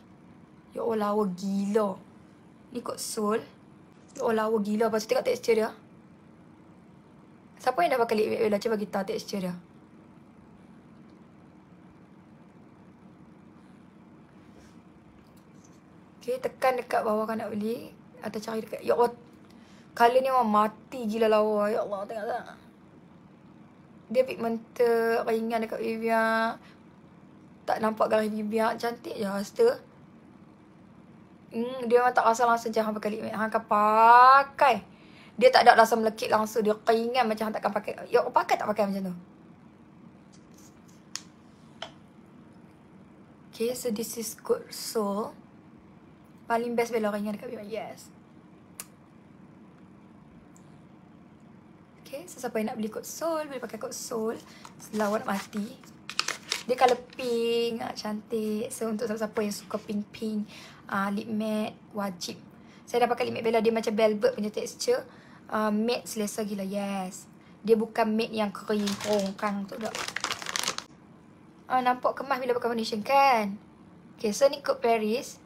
Ya Allah, lawa gila. Ni kot soul. Ya Allah, lawa gila. Lepas tu tengok texture dia. Siapa yang dah pakai lip Bella? Cuba kita texture dia. Okay, tekan dekat bawah kanak beli. Atau cari dekat... Ya Allah, Color ni memang mati gila lawa. Ya Allah, tengok tak. Dia pigmented, ringan dekat Vivia. Tak nampak garis Vivia. Cantik je rasa. Hmm, dia memang tak rasa langsung jahat pakai lip matte. Kan pakai. Dia tak ada rasa melekit langsung. Dia keringan macam tak akan pakai. Ya Allah, pakai tak pakai macam tu. Okay, so this is good So Paling best bila ringan dekat Vivia. Yes. Okay, so siapa yang nak beli kot sol, boleh pakai kot sol. Setelah nak mati. Dia colour pink, ah, cantik. So, untuk siapa-siapa yang suka pink-pink, ah, lip matte, wajib. Saya dah pakai lip matte Bella, dia macam velvet punya texture. Uh, matte selesa gila, yes. Dia bukan matte yang kering, kerongkang tu tak. Ah, nampak kemas bila pakai foundation kan? Okay, so ni kot Paris.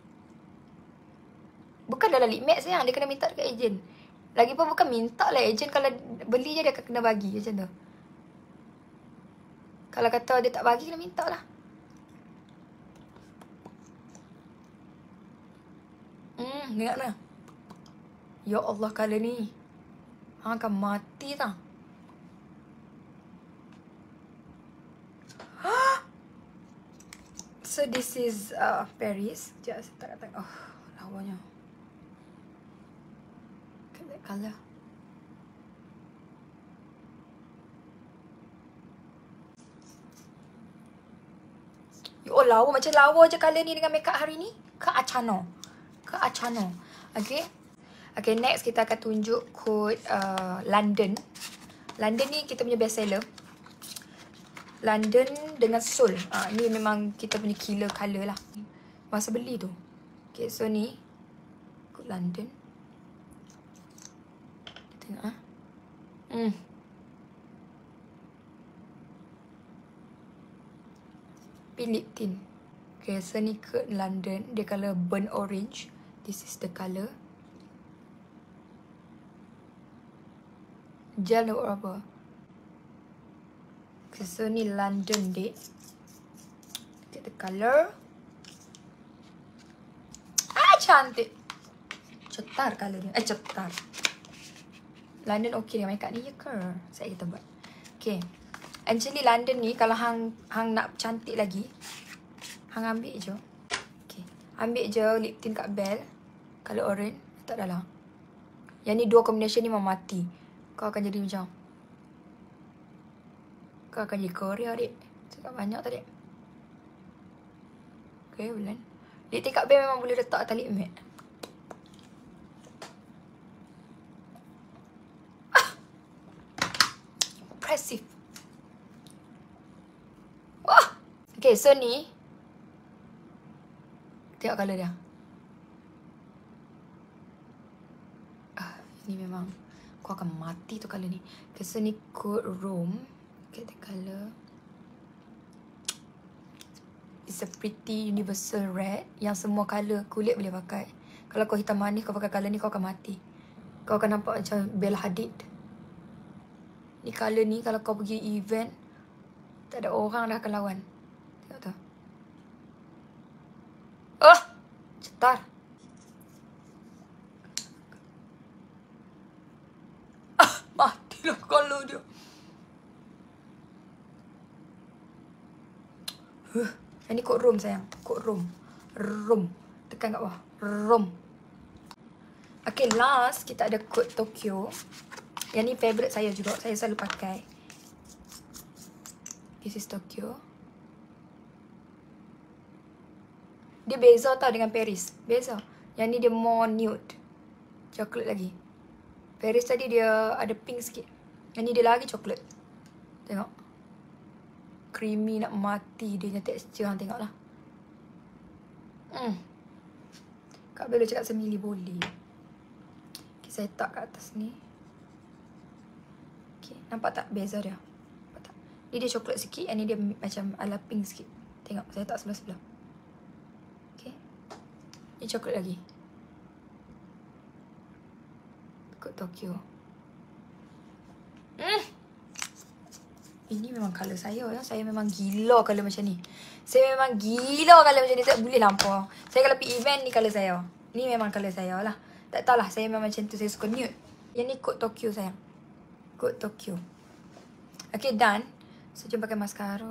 Bukan dalam lip matte sayang, dia kena minta dekat agent. Lagipun bukan minta lah agent kalau beli je dia akan kena bagi macam tu. Kalau kata dia tak bagi kena minta lah. Hmm, ni lah. Ya Allah kala ni. Ha, akan mati tak. Ha? Ah! So this is uh, Paris. Sekejap, saya tak tengok. Oh, lawanya. 갈래? 갈래? Oh, lawa. Macam lawa je kala ni dengan makeup hari ni. Ke Achano. Ke Achano. Okay. Okay, next kita akan tunjuk kod uh, London. London ni kita punya best seller. London dengan Seoul. Uh, ni memang kita punya killer color lah. Masa beli tu. Okay, so ni. Kod London. London tengok ah. Hmm. Philip tint. Okay, so ni ke London. Dia colour burnt orange. This is the colour. Gel no apa? Okay, so ni London date. Get the colour. Ah, cantik. Cetar color ni. Eh, cetar. London okay dengan makeup ni ya ke? Saya kita buat. Okay. Actually London ni kalau hang hang nak cantik lagi. Hang ambil je. Okay. Ambil je lip tint kat Belle. kalau orange. Tak ada lah. Yang ni dua combination ni memang mati. Kau akan jadi macam. Kau akan jadi Korea adik. Cakap banyak tadi. Okay, bulan. Lip tint kat Belle memang boleh letak atas lip matte. passive. Wah. Okay, so ni. Tengok colour dia. Ah, ni memang. Aku akan mati tu colour ni. Okay, so ni code room. Okay, the colour. It's a pretty universal red. Yang semua colour kulit boleh pakai. Kalau kau hitam manis, kau pakai colour ni, kau akan mati. Kau akan nampak macam Bella Hadid. Ni kala ni kalau kau pergi event Tak ada orang dah akan lawan Tengok tu Oh Cetar ah, Matilah kalau dia Huh. Ini kod room sayang Kod room Room Tekan kat bawah Room Okay last Kita ada kod Tokyo yang ni favourite saya juga Saya selalu pakai This is Tokyo Dia beza tau dengan Paris Beza Yang ni dia more nude Coklat lagi Paris tadi dia ada pink sikit Yang ni dia lagi coklat Tengok Creamy nak mati dia punya texture hang tengoklah. Hmm. Kak boleh cakap semili boleh. Okay, saya tak kat atas ni. Okay. Nampak tak beza dia? Nampak tak? Ini dia coklat sikit and ini dia macam ala pink sikit. Tengok, saya tak sebelah-sebelah. Okay. Ini coklat lagi. Ikut Tokyo. Hmm. Ini memang colour saya. Ya. Saya memang gila colour macam ni. Saya memang gila colour macam ni. Saya boleh lampau. Saya kalau pergi event ni colour saya. Ni memang colour saya lah. Tak tahulah. Saya memang macam tu. Saya suka nude. Yang ni kot Tokyo sayang ikut Tokyo. Okay, done. So, jom pakai mascara.